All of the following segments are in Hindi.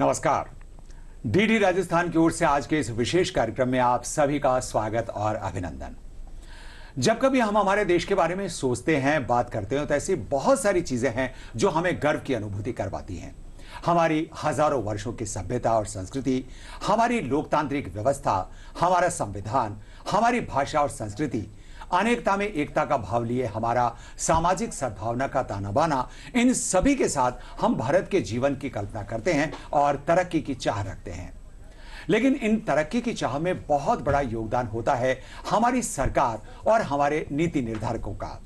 नमस्कार डीडी राजस्थान की ओर से आज के इस विशेष कार्यक्रम में आप सभी का स्वागत और अभिनंदन जब कभी हम हमारे देश के बारे में सोचते हैं बात करते हैं तो ऐसी बहुत सारी चीजें हैं जो हमें गर्व की अनुभूति करवाती हैं हमारी हजारों वर्षों की सभ्यता और संस्कृति हमारी लोकतांत्रिक व्यवस्था हमारा संविधान हमारी भाषा और संस्कृति अनेकता में एकता का भाव लिए हमारा सामाजिक सद्भावना का ताना बाना इन सभी के साथ हम भारत के जीवन की कल्पना करते हैं और तरक्की की चाह रखते हैं लेकिन इन तरक्की की चाह में बहुत बड़ा योगदान होता है हमारी सरकार और हमारे नीति निर्धारकों का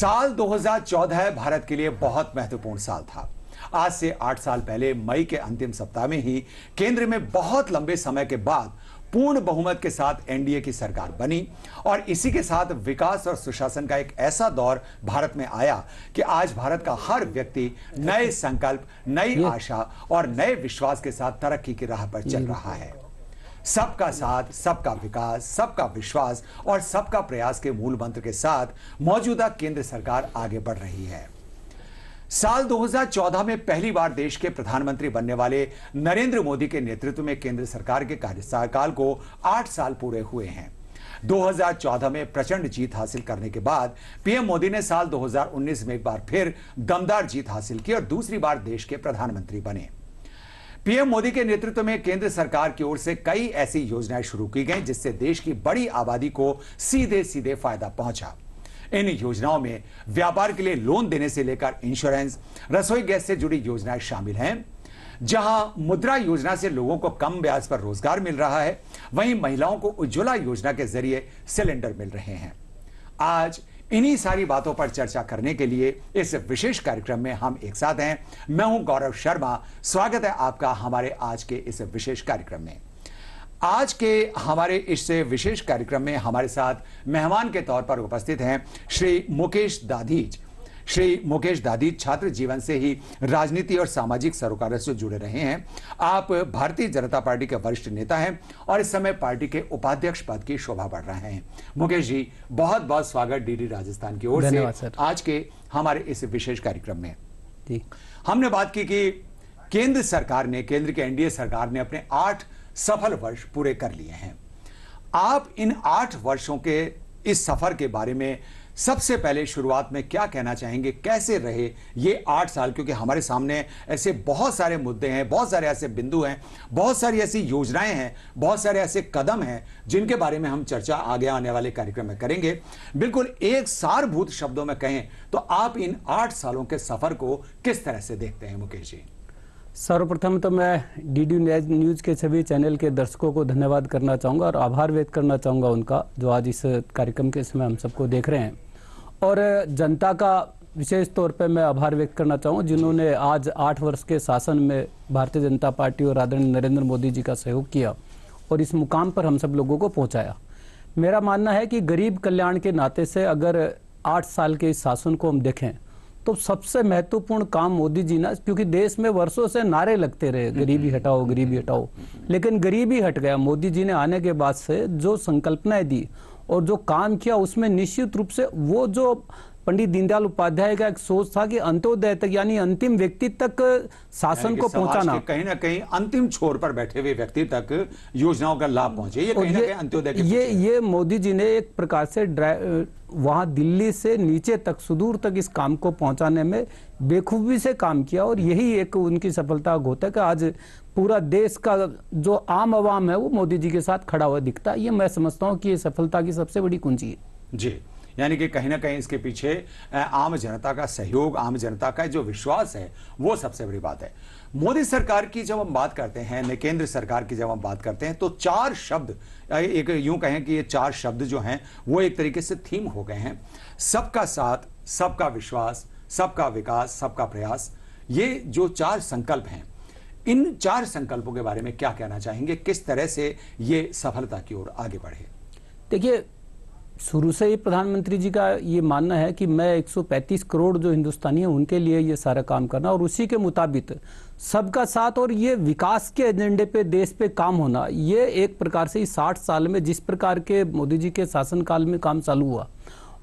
साल 2014 भारत के लिए बहुत महत्वपूर्ण साल था आज से आठ साल पहले मई के अंतिम सप्ताह में ही केंद्र में बहुत लंबे समय के बाद पूर्ण बहुमत के साथ एनडीए की सरकार बनी और इसी के साथ विकास और सुशासन का एक ऐसा दौर भारत में आया कि आज भारत का हर व्यक्ति नए संकल्प नई आशा और नए विश्वास के साथ तरक्की की राह पर चल रहा है सबका साथ सबका विकास सबका विश्वास और सबका प्रयास के मूल मंत्र के साथ मौजूदा केंद्र सरकार आगे बढ़ रही है साल 2014 में पहली बार देश के प्रधानमंत्री बनने वाले नरेंद्र मोदी के नेतृत्व में केंद्र सरकार के कार्यकाल को आठ साल पूरे हुए हैं 2014 में प्रचंड जीत हासिल करने के बाद पीएम मोदी ने साल 2019 में एक बार फिर दमदार जीत हासिल की और दूसरी बार देश के प्रधानमंत्री बने पीएम मोदी के नेतृत्व में केंद्र सरकार की ओर से कई ऐसी योजनाएं शुरू की गई जिससे देश की बड़ी आबादी को सीधे सीधे फायदा पहुंचा इन योजनाओं में व्यापार के लिए लोन देने से लेकर इंश्योरेंस रसोई गैस से जुड़ी योजनाएं शामिल हैं जहां मुद्रा योजना से लोगों को कम ब्याज पर रोजगार मिल रहा है वहीं महिलाओं को उज्ज्वला योजना के जरिए सिलेंडर मिल रहे हैं आज इन्हीं सारी बातों पर चर्चा करने के लिए इस विशेष कार्यक्रम में हम एक साथ हैं मैं हूं गौरव शर्मा स्वागत है आपका हमारे आज के इस विशेष कार्यक्रम में आज के हमारे इस विशेष कार्यक्रम में हमारे साथ मेहमान के तौर पर उपस्थित हैं श्री मुकेश दाधीज श्री मुकेश दादी छात्र जीवन से ही राजनीति और सामाजिक सरोकारों से जुड़े रहे हैं आप भारतीय जनता पार्टी के वरिष्ठ नेता हैं और इस समय पार्टी के उपाध्यक्ष पद की शोभा बढ़ रहे हैं मुकेश जी बहुत बहुत स्वागत डीडी राजस्थान की ओर से आज के हमारे इस विशेष कार्यक्रम में हमने बात की कि केंद्र सरकार ने केंद्र के एनडीए सरकार ने अपने आठ सफल वर्ष पूरे कर लिए हैं आप इन आठ वर्षों के इस सफर के बारे में सबसे पहले शुरुआत में क्या कहना चाहेंगे कैसे रहे ये आठ साल क्योंकि हमारे सामने ऐसे बहुत सारे मुद्दे हैं बहुत सारे ऐसे बिंदु हैं बहुत सारी ऐसी योजनाएं हैं बहुत सारे ऐसे कदम हैं जिनके बारे में हम चर्चा आगे आने वाले कार्यक्रम में करेंगे बिल्कुल एक सारभूत शब्दों में कहें तो आप इन आठ सालों के सफर को किस तरह से देखते हैं मुकेश जी सर्वप्रथम तो मैं डी डी न्यूज के सभी चैनल के दर्शकों को धन्यवाद करना चाहूँगा और आभार व्यक्त करना चाहूँगा उनका जो आज इस कार्यक्रम के समय हम सबको देख रहे हैं और जनता का विशेष तौर पर मैं आभार व्यक्त करना चाहूँ जिन्होंने आज आठ वर्ष के शासन में भारतीय जनता पार्टी और आदरणीय नरेंद्र मोदी जी का सहयोग किया और इस मुकाम पर हम सब लोगों को पहुँचाया मेरा मानना है कि गरीब कल्याण के नाते से अगर आठ साल के इस शासन को हम देखें तो सबसे महत्वपूर्ण काम मोदी जी ना क्योंकि देश में वर्षों से नारे लगते रहे गरीबी हटाओ गरीबी हटाओ लेकिन गरीबी हट गया मोदी जी ने आने के बाद से जो संकल्पनाएं दी और जो काम किया उसमें निश्चित रूप से वो जो पंडित दीनदयाल उपाध्याय का एक सोच था कि अंत्योदय तक यानी अंतिम व्यक्ति तक शासन को पहुंचाना कहीं ना कहीं अंतिम छोर पर बैठे हुए व्यक्ति तक योजनाओं का लाभ पहुंचे ये कहीं ना कहीं अंत्योदय ये ये मोदी जी ने एक प्रकार से वहां दिल्ली से नीचे तक सुदूर तक इस काम को पहुंचाने में बेखूबी से काम किया और यही एक उनकी सफलता होता है आज पूरा देश का जो आम आवाम है वो मोदी जी के साथ खड़ा हुआ दिखता है ये मैं समझता हूँ कि ये सफलता की सबसे बड़ी कुंजी है जी यानी कि कहीं ना कहीं इसके पीछे आम जनता का सहयोग आम जनता का जो विश्वास है वो सबसे बड़ी बात है मोदी सरकार की जब हम बात करते हैं केंद्र सरकार की जब हम बात करते हैं तो चार शब्द एक यूं कहें कि ये चार शब्द जो हैं वो एक तरीके से थीम हो गए हैं सबका साथ सबका विश्वास सबका विकास सबका प्रयास ये जो चार संकल्प हैं इन चार संकल्पों के बारे में क्या कहना चाहेंगे किस तरह से ये सफलता की ओर आगे बढ़े देखिए शुरू से ही प्रधानमंत्री जी का ये मानना है कि मैं 135 करोड़ जो हिंदुस्तानी हैं उनके लिए ये सारा काम करना और उसी के मुताबिक सबका साथ और ये विकास के एजेंडे पे देश पे काम होना ये एक प्रकार से ही 60 साल में जिस प्रकार के मोदी जी के शासनकाल में काम चालू हुआ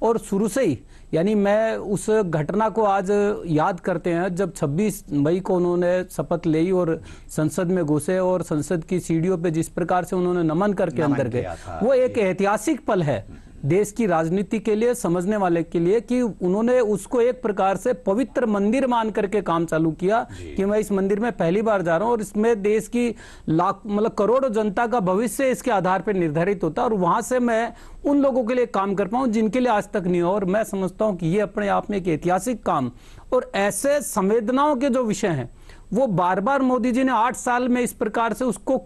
और शुरू से ही यानी मैं उस घटना को आज याद करते हैं जब 26 मई को उन्होंने शपथ ली और संसद में घुसे और संसद की सीढ़ियों पे जिस प्रकार से उन्होंने नमन करके अंदर गए वो एक ऐतिहासिक पल है हम्म। देश की राजनीति के लिए समझने वाले के लिए कि उन्होंने उसको एक प्रकार से पवित्र मंदिर मान करके काम चालू किया कि मैं इस मंदिर में पहली बार जा रहा हूं और इसमें देश की लाख मतलब करोड़ों जनता का भविष्य इसके आधार पर निर्धारित होता है और वहां से मैं उन लोगों के लिए काम कर पाऊं जिनके लिए आज तक नहीं हो और मैं समझता हूं कि ये अपने आप में एक ऐतिहासिक काम और ऐसे संवेदनाओं के जो विषय हैं वो बार बार मोदी जी ने आठ साल में इस प्रकार से उसको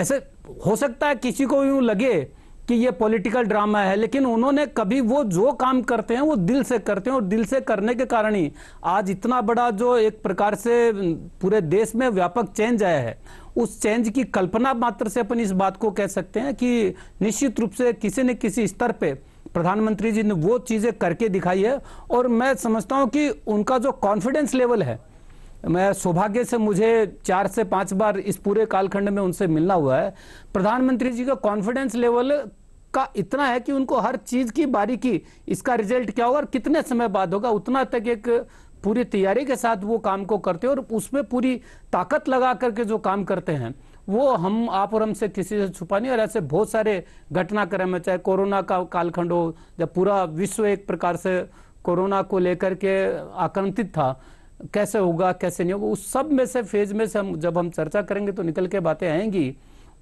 ऐसे हो सकता है किसी को यूं लगे कि ये पॉलिटिकल ड्रामा है लेकिन उन्होंने कभी वो जो काम करते हैं वो दिल से करते हैं और दिल से करने के कारण ही आज इतना बड़ा जो एक प्रकार से पूरे देश में व्यापक चेंज आया है उस चेंज की कल्पना मात्र से अपन इस बात को कह सकते हैं कि निश्चित रूप से किसी न किसी स्तर पर प्रधानमंत्री जी ने वो चीज़ें करके दिखाई है और मैं समझता हूँ कि उनका जो कॉन्फिडेंस लेवल है मैं सौभाग्य से मुझे चार से पांच बार इस पूरे कालखंड में उनसे मिलना हुआ है प्रधानमंत्री जी का कॉन्फिडेंस लेवल का इतना है कि उनको हर चीज की बारीकी इसका रिजल्ट क्या होगा और कितने समय बाद होगा उतना तक एक पूरी तैयारी के साथ वो काम को करते हैं और उसमें पूरी ताकत लगा करके जो काम करते हैं वो हम आप और हमसे किसी से छुपा नहीं और ऐसे बहुत सारे घटनाक्रम है चाहे कोरोना का कालखंड हो जब पूरा विश्व एक प्रकार से कोरोना को लेकर के आक्रंतित था कैसे होगा कैसे नहीं होगा उस सब में से फेज में से हम जब हम चर्चा करेंगे तो निकल के बातें आएंगी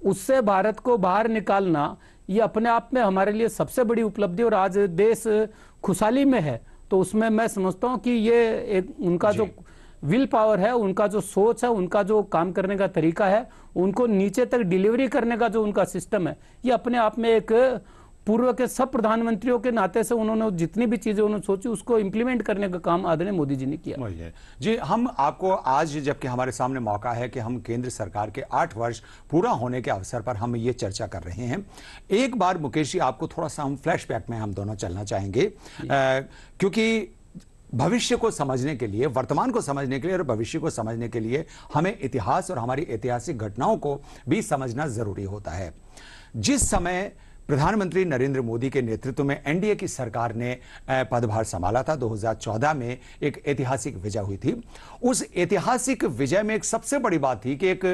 उससे भारत को बाहर निकालना ये अपने आप में हमारे लिए सबसे बड़ी उपलब्धि और आज देश खुशहाली में है तो उसमें मैं समझता हूँ कि ये एक उनका जो विल पावर है उनका जो सोच है उनका जो काम करने का तरीका है उनको नीचे तक डिलीवरी करने का जो उनका सिस्टम है ये अपने आप में एक पूर्व के सब प्रधानमंत्रियों के नाते से उन्होंने जितनी भी चीजें उन्होंने सोची उसको इम्प्लीमेंट करने का काम आदरणीय मोदी जी ने किया है जी हम आपको आज जबकि हमारे सामने मौका है कि हम केंद्र सरकार के आठ वर्ष पूरा होने के अवसर पर हम ये चर्चा कर रहे हैं एक बार मुकेश जी आपको थोड़ा सा हम फ्लैश में हम दोनों चलना चाहेंगे आ, क्योंकि भविष्य को समझने के लिए वर्तमान को समझने के लिए और भविष्य को समझने के लिए हमें इतिहास और हमारी ऐतिहासिक घटनाओं को भी समझना जरूरी होता है जिस समय प्रधानमंत्री नरेंद्र मोदी के नेतृत्व में एनडीए की सरकार ने पदभार संभाला था 2014 में एक ऐतिहासिक विजय हुई थी उस ऐतिहासिक विजय में एक सबसे बड़ी बात थी कि एक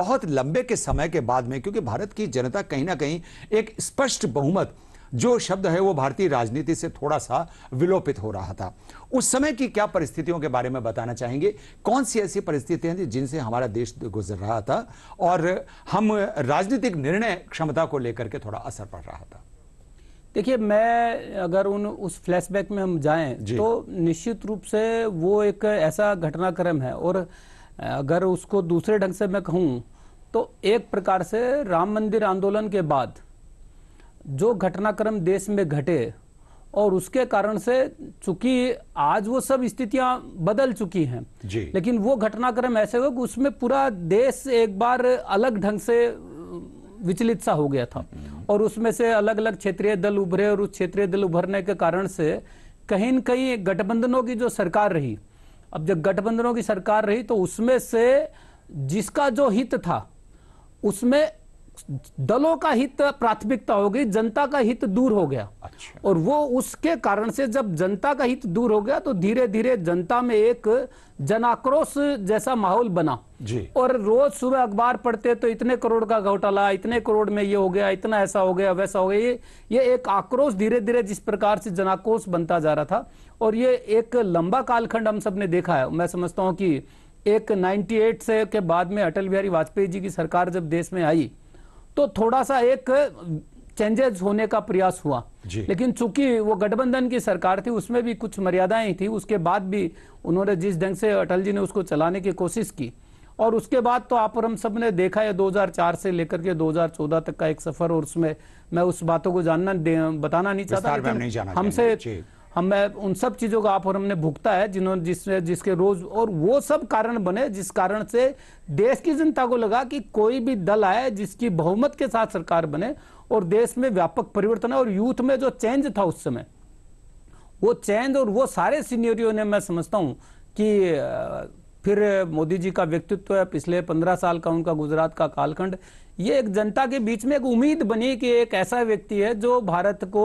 बहुत लंबे के समय के बाद में क्योंकि भारत की जनता कहीं ना कहीं एक स्पष्ट बहुमत जो शब्द है वो भारतीय राजनीति से थोड़ा सा विलोपित हो रहा था उस समय की क्या परिस्थितियों के बारे में बताना चाहेंगे कौन सी ऐसी परिस्थितियां थी जिनसे हमारा देश गुजर रहा था और हम राजनीतिक निर्णय क्षमता को लेकर के थोड़ा असर पड़ रहा था देखिए मैं अगर उन उस फ्लैशबैक में हम जाएं तो निश्चित रूप से वो एक ऐसा घटनाक्रम है और अगर उसको दूसरे ढंग से मैं कहूं तो एक प्रकार से राम मंदिर आंदोलन के बाद जो घटनाक्रम देश में घटे और उसके कारण से चूंकि आज वो सब स्थितियां बदल चुकी हैं लेकिन वो घटनाक्रम ऐसे हुए कि उसमें पूरा देश एक बार अलग ढंग से विचलित सा हो गया था हम्म। और उसमें से अलग अलग क्षेत्रीय दल उभरे और उस क्षेत्रीय दल उभरने के कारण से कहीं न कहीं गठबंधनों की जो सरकार रही अब जब गठबंधनों की सरकार रही तो उसमें से जिसका जो हित था उसमें दलों का हित प्राथमिकता हो गई जनता का हित दूर हो गया अच्छा। और वो उसके कारण से जब जनता का हित दूर हो गया तो धीरे धीरे जनता में एक जनाक्रोश जैसा माहौल बना जी और रोज सुबह अखबार पढ़ते तो इतने करोड़ का घोटाला इतने करोड़ में ये हो गया इतना ऐसा हो गया वैसा हो गया ये ये एक आक्रोश धीरे धीरे जिस प्रकार से जनाक्रोश बनता जा रहा था और ये एक लंबा कालखंड हम सब ने देखा है मैं समझता हूँ कि एक 98 से के बाद में अटल बिहारी वाजपेयी जी की सरकार जब देश में आई तो थोड़ा सा एक चेंजेस होने का प्रयास हुआ लेकिन चूंकि वो गठबंधन की सरकार थी उसमें भी कुछ मर्यादाएं थी उसके बाद भी उन्होंने जिस ढंग से अटल जी ने उसको चलाने की कोशिश की और उसके बाद तो आप और हम सब ने देखा है 2004 से लेकर के 2014 तक का एक सफर और उसमें मैं उस बातों को जानना बताना नहीं चाहता हमसे हम उन सब चीज़ों का आप और हमने भुगता है जिन्होंने जिस जिसके रोज और वो सब कारण बने जिस कारण से देश की जनता को लगा कि कोई भी दल आए जिसकी बहुमत के साथ सरकार बने और देश में व्यापक परिवर्तन है और यूथ में जो चेंज था उस समय वो चेंज और वो सारे सीनियरियों ने मैं समझता हूं कि फिर मोदी जी का व्यक्तित्व है पिछले पंद्रह साल का उनका गुजरात का कालखंड ये एक जनता के बीच में एक उम्मीद बनी कि एक ऐसा व्यक्ति है जो भारत को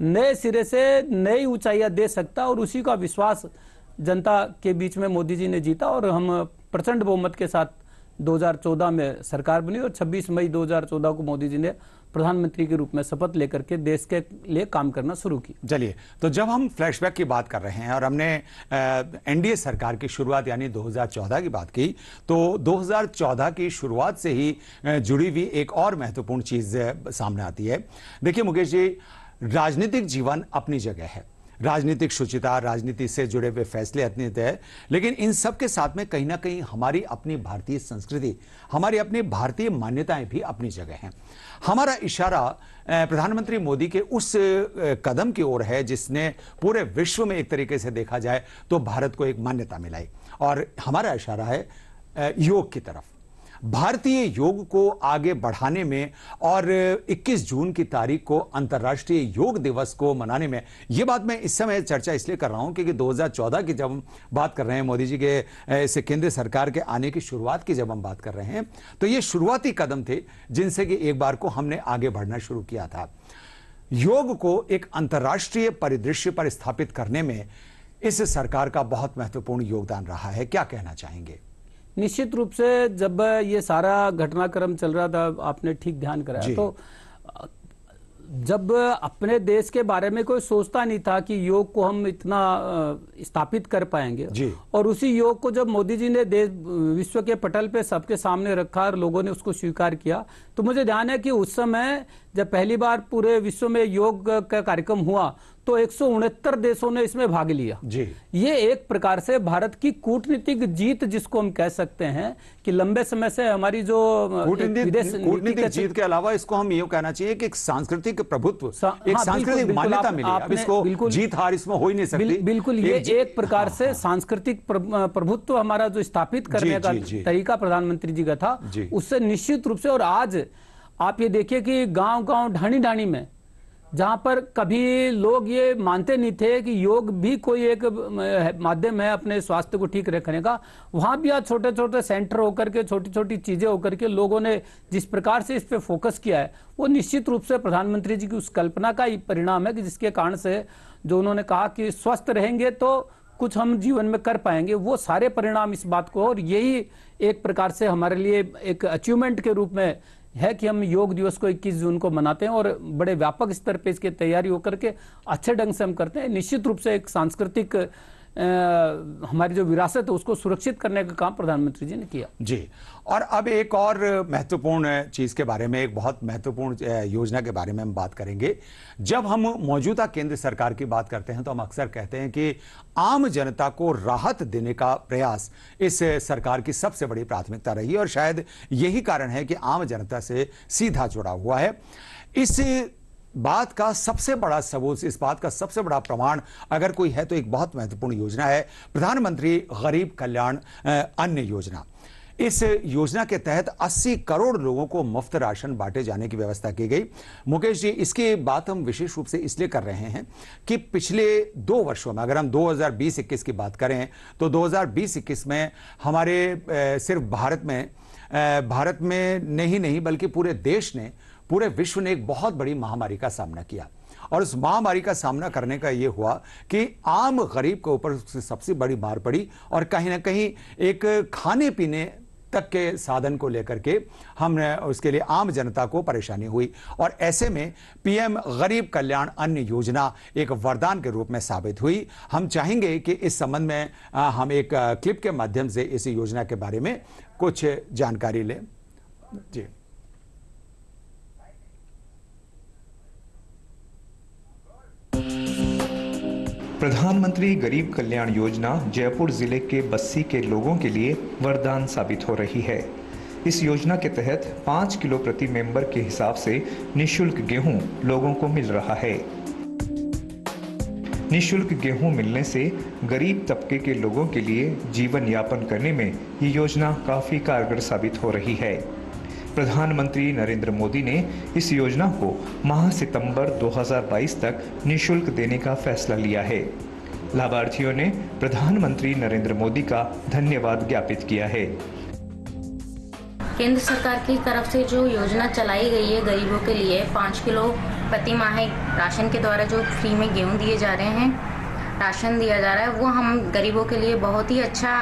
नए सिरे से नई ऊंचाइयां दे सकता और उसी का विश्वास जनता के बीच में मोदी जी ने जीता और हम प्रचंड बहुमत के साथ 2014 में सरकार बनी और 26 मई 2014 को मोदी जी ने प्रधानमंत्री के रूप में शपथ लेकर के देश के लिए काम करना शुरू किया चलिए तो जब हम फ्लैशबैक की बात कर रहे हैं और हमने एनडीए सरकार की शुरुआत यानी 2014 की बात की तो 2014 की शुरुआत से ही जुड़ी हुई एक और महत्वपूर्ण चीज सामने आती है देखिए मुकेश जी राजनीतिक जीवन अपनी जगह है राजनीतिक शुचिता राजनीति से जुड़े हुए फैसले अत्यंत है लेकिन इन सब के साथ में कहीं ना कहीं हमारी अपनी भारतीय संस्कृति हमारी अपनी भारतीय मान्यताएं भी अपनी जगह हैं हमारा इशारा प्रधानमंत्री मोदी के उस कदम की ओर है जिसने पूरे विश्व में एक तरीके से देखा जाए तो भारत को एक मान्यता मिलाई और हमारा इशारा है योग की तरफ भारतीय योग को आगे बढ़ाने में और 21 जून की तारीख को अंतर्राष्ट्रीय योग दिवस को मनाने में ये बात मैं इस समय चर्चा इसलिए कर रहा हूं क्योंकि 2014 की जब हम बात कर रहे हैं मोदी जी के से केंद्र सरकार के आने की शुरुआत की जब हम बात कर रहे हैं तो ये शुरुआती कदम थे जिनसे कि एक बार को हमने आगे बढ़ना शुरू किया था योग को एक अंतर्राष्ट्रीय परिदृश्य पर स्थापित करने में इस सरकार का बहुत महत्वपूर्ण योगदान रहा है क्या कहना चाहेंगे निश्चित रूप से जब ये सारा घटनाक्रम चल रहा था आपने ठीक ध्यान कराया तो जब अपने देश के बारे में कोई सोचता नहीं था कि योग को हम इतना स्थापित कर पाएंगे और उसी योग को जब मोदी जी ने देश विश्व के पटल पे सबके सामने रखा और लोगों ने उसको स्वीकार किया तो मुझे ध्यान है कि उस समय जब पहली बार पूरे विश्व में योग का कार्यक्रम हुआ तो एक देशों ने इसमें भाग लिया जी ये एक प्रकार से भारत की कूटनीतिक जीत जिसको हम कह सकते हैं कि लंबे समय से हमारी जो कूटनीतिक जीत के अलावा इसको हम ये कहना चाहिए कि एक सांस्कृतिक प्रभुत्व सा, एक हाँ, सांस्कृतिक मान्यता मिली आप, इसको बिल्कुल जीत हार इसमें हो ही नहीं सकती बिल्कुल ये एक प्रकार हाँ, से हाँ। सांस्कृतिक प्रभुत्व हमारा जो स्थापित करने का तरीका प्रधानमंत्री जी का था उससे निश्चित रूप से और आज आप ये देखिए कि गांव गांव ढाणी ढाणी में जहाँ पर कभी लोग ये मानते नहीं थे कि योग भी कोई एक माध्यम है अपने स्वास्थ्य को ठीक रखने का वहाँ भी आज छोटे छोटे सेंटर होकर के छोटी छोटी चीज़ें होकर के लोगों ने जिस प्रकार से इस पर फोकस किया है वो निश्चित रूप से प्रधानमंत्री जी की उस कल्पना का ही परिणाम है कि जिसके कारण से जो उन्होंने कहा कि स्वस्थ रहेंगे तो कुछ हम जीवन में कर पाएंगे वो सारे परिणाम इस बात को और यही एक प्रकार से हमारे लिए एक अचीवमेंट के रूप में है कि हम योग दिवस को 21 जून को मनाते हैं और बड़े व्यापक स्तर पे इसकी तैयारी होकर के अच्छे ढंग से हम करते हैं निश्चित रूप से एक सांस्कृतिक हमारी जो विरासत है उसको सुरक्षित करने का काम प्रधानमंत्री जी ने किया जी और अब एक और महत्वपूर्ण चीज़ के बारे में एक बहुत महत्वपूर्ण योजना के बारे में हम बात करेंगे जब हम मौजूदा केंद्र सरकार की बात करते हैं तो हम अक्सर कहते हैं कि आम जनता को राहत देने का प्रयास इस सरकार की सबसे बड़ी प्राथमिकता रही और शायद यही कारण है कि आम जनता से सीधा जुड़ा हुआ है इस बात का सबसे बड़ा सबूत इस बात का सबसे बड़ा प्रमाण अगर कोई है तो एक बहुत महत्वपूर्ण योजना है प्रधानमंत्री गरीब कल्याण अन्न योजना इस योजना के तहत 80 करोड़ लोगों को मुफ्त राशन बांटे जाने की व्यवस्था की गई मुकेश जी इसकी बात हम विशेष रूप से इसलिए कर रहे हैं कि पिछले दो वर्षों में अगर हम 2020-21 की बात करें तो 2020-21 में हमारे सिर्फ भारत में भारत में नहीं नहीं बल्कि पूरे देश ने पूरे विश्व ने एक बहुत बड़ी महामारी का सामना किया और उस महामारी का सामना करने का यह हुआ कि आम गरीब के ऊपर सबसे बड़ी मार पड़ी और कहीं ना कहीं एक खाने पीने तक के साधन को लेकर के हमने उसके लिए आम जनता को परेशानी हुई और ऐसे में पीएम गरीब कल्याण अन्न योजना एक वरदान के रूप में साबित हुई हम चाहेंगे कि इस संबंध में हम एक क्लिप के माध्यम से इस योजना के बारे में कुछ जानकारी लें जी Thank you. प्रधानमंत्री गरीब कल्याण योजना जयपुर जिले के बस्सी के लोगों के लिए वरदान साबित हो रही है इस योजना के तहत पाँच किलो प्रति मेंबर के हिसाब से निशुल्क गेहूं लोगों को मिल रहा है निशुल्क गेहूं मिलने से गरीब तबके के लोगों के लिए जीवन यापन करने में ये योजना काफ़ी कारगर साबित हो रही है प्रधानमंत्री नरेंद्र मोदी ने इस योजना को माह सितंबर 2022 तक निशुल्क देने का फैसला लिया है लाभार्थियों ने प्रधानमंत्री नरेंद्र मोदी का धन्यवाद ज्ञापित किया है केंद्र सरकार की तरफ से जो योजना चलाई गई है गरीबों के लिए पाँच किलो प्रति माह राशन के द्वारा जो फ्री में गेहूँ दिए जा रहे हैं राशन दिया जा रहा है वो हम गरीबों के लिए बहुत ही अच्छा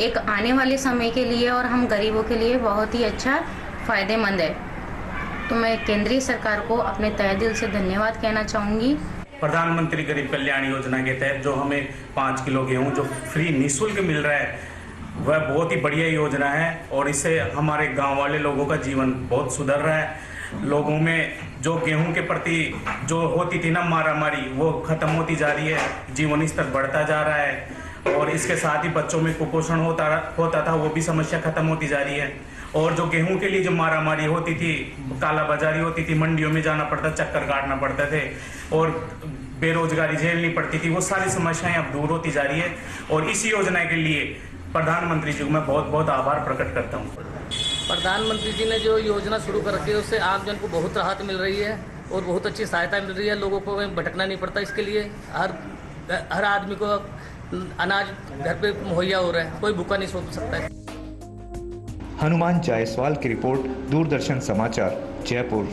एक आने वाले समय के लिए और हम गरीबों के लिए बहुत ही अच्छा फ़ायदेमंद है तो मैं केंद्रीय सरकार को अपने तय दिल से धन्यवाद कहना चाहूँगी प्रधानमंत्री गरीब कल्याण योजना के तहत जो हमें पाँच किलो गेहूँ जो फ्री निःशुल्क मिल रहा है वह बहुत ही बढ़िया योजना है और इससे हमारे गांव वाले लोगों का जीवन बहुत सुधर रहा है लोगों में जो गेहूं के प्रति जो होती थी ना मारामारी वो खत्म होती जा रही है जीवन स्तर बढ़ता जा रहा है और इसके साथ ही बच्चों में कुपोषण होता होता था वो भी समस्या खत्म होती जा रही है और जो गेहूं के लिए जो मारा मारी होती थी काला बाजारी होती थी मंडियों में जाना पड़ता चक्कर काटना पड़ते थे और बेरोजगारी झेलनी पड़ती थी वो सारी समस्याएं अब दूर होती जा रही है और इसी योजना के लिए प्रधानमंत्री जी को मैं बहुत बहुत आभार प्रकट करता हूँ प्रधानमंत्री जी ने जो योजना शुरू कर रखी है उससे आम जन को बहुत राहत मिल रही है और बहुत अच्छी सहायता मिल रही है लोगों को भटकना नहीं पड़ता इसके लिए हर हर आदमी को अनाज घर पे मुहैया हो रहा है कोई भूखा नहीं सो सकता है हनुमान जायसवाल की रिपोर्ट दूरदर्शन समाचार जयपुर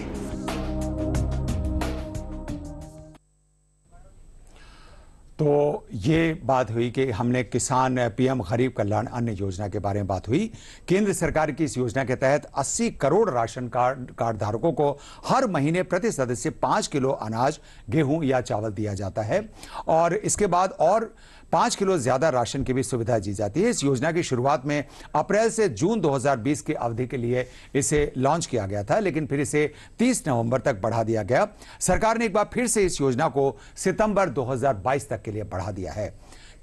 तो ये बात हुई कि हमने किसान पीएम गरीब कल्याण अन्य योजना के बारे में बात हुई केंद्र सरकार की इस योजना के तहत 80 करोड़ राशन कार्ड कार्ड धारकों को हर महीने प्रति सदस्य पांच किलो अनाज गेहूं या चावल दिया जाता है और इसके बाद और पांच किलो ज्यादा राशन की भी सुविधा दी जाती है इस योजना की शुरुआत में अप्रैल से जून 2020 की अवधि के लिए इसे लॉन्च किया गया था लेकिन फिर इसे 30 नवंबर तक बढ़ा दिया गया सरकार ने एक बार फिर से इस योजना को सितंबर 2022 तक के लिए बढ़ा दिया है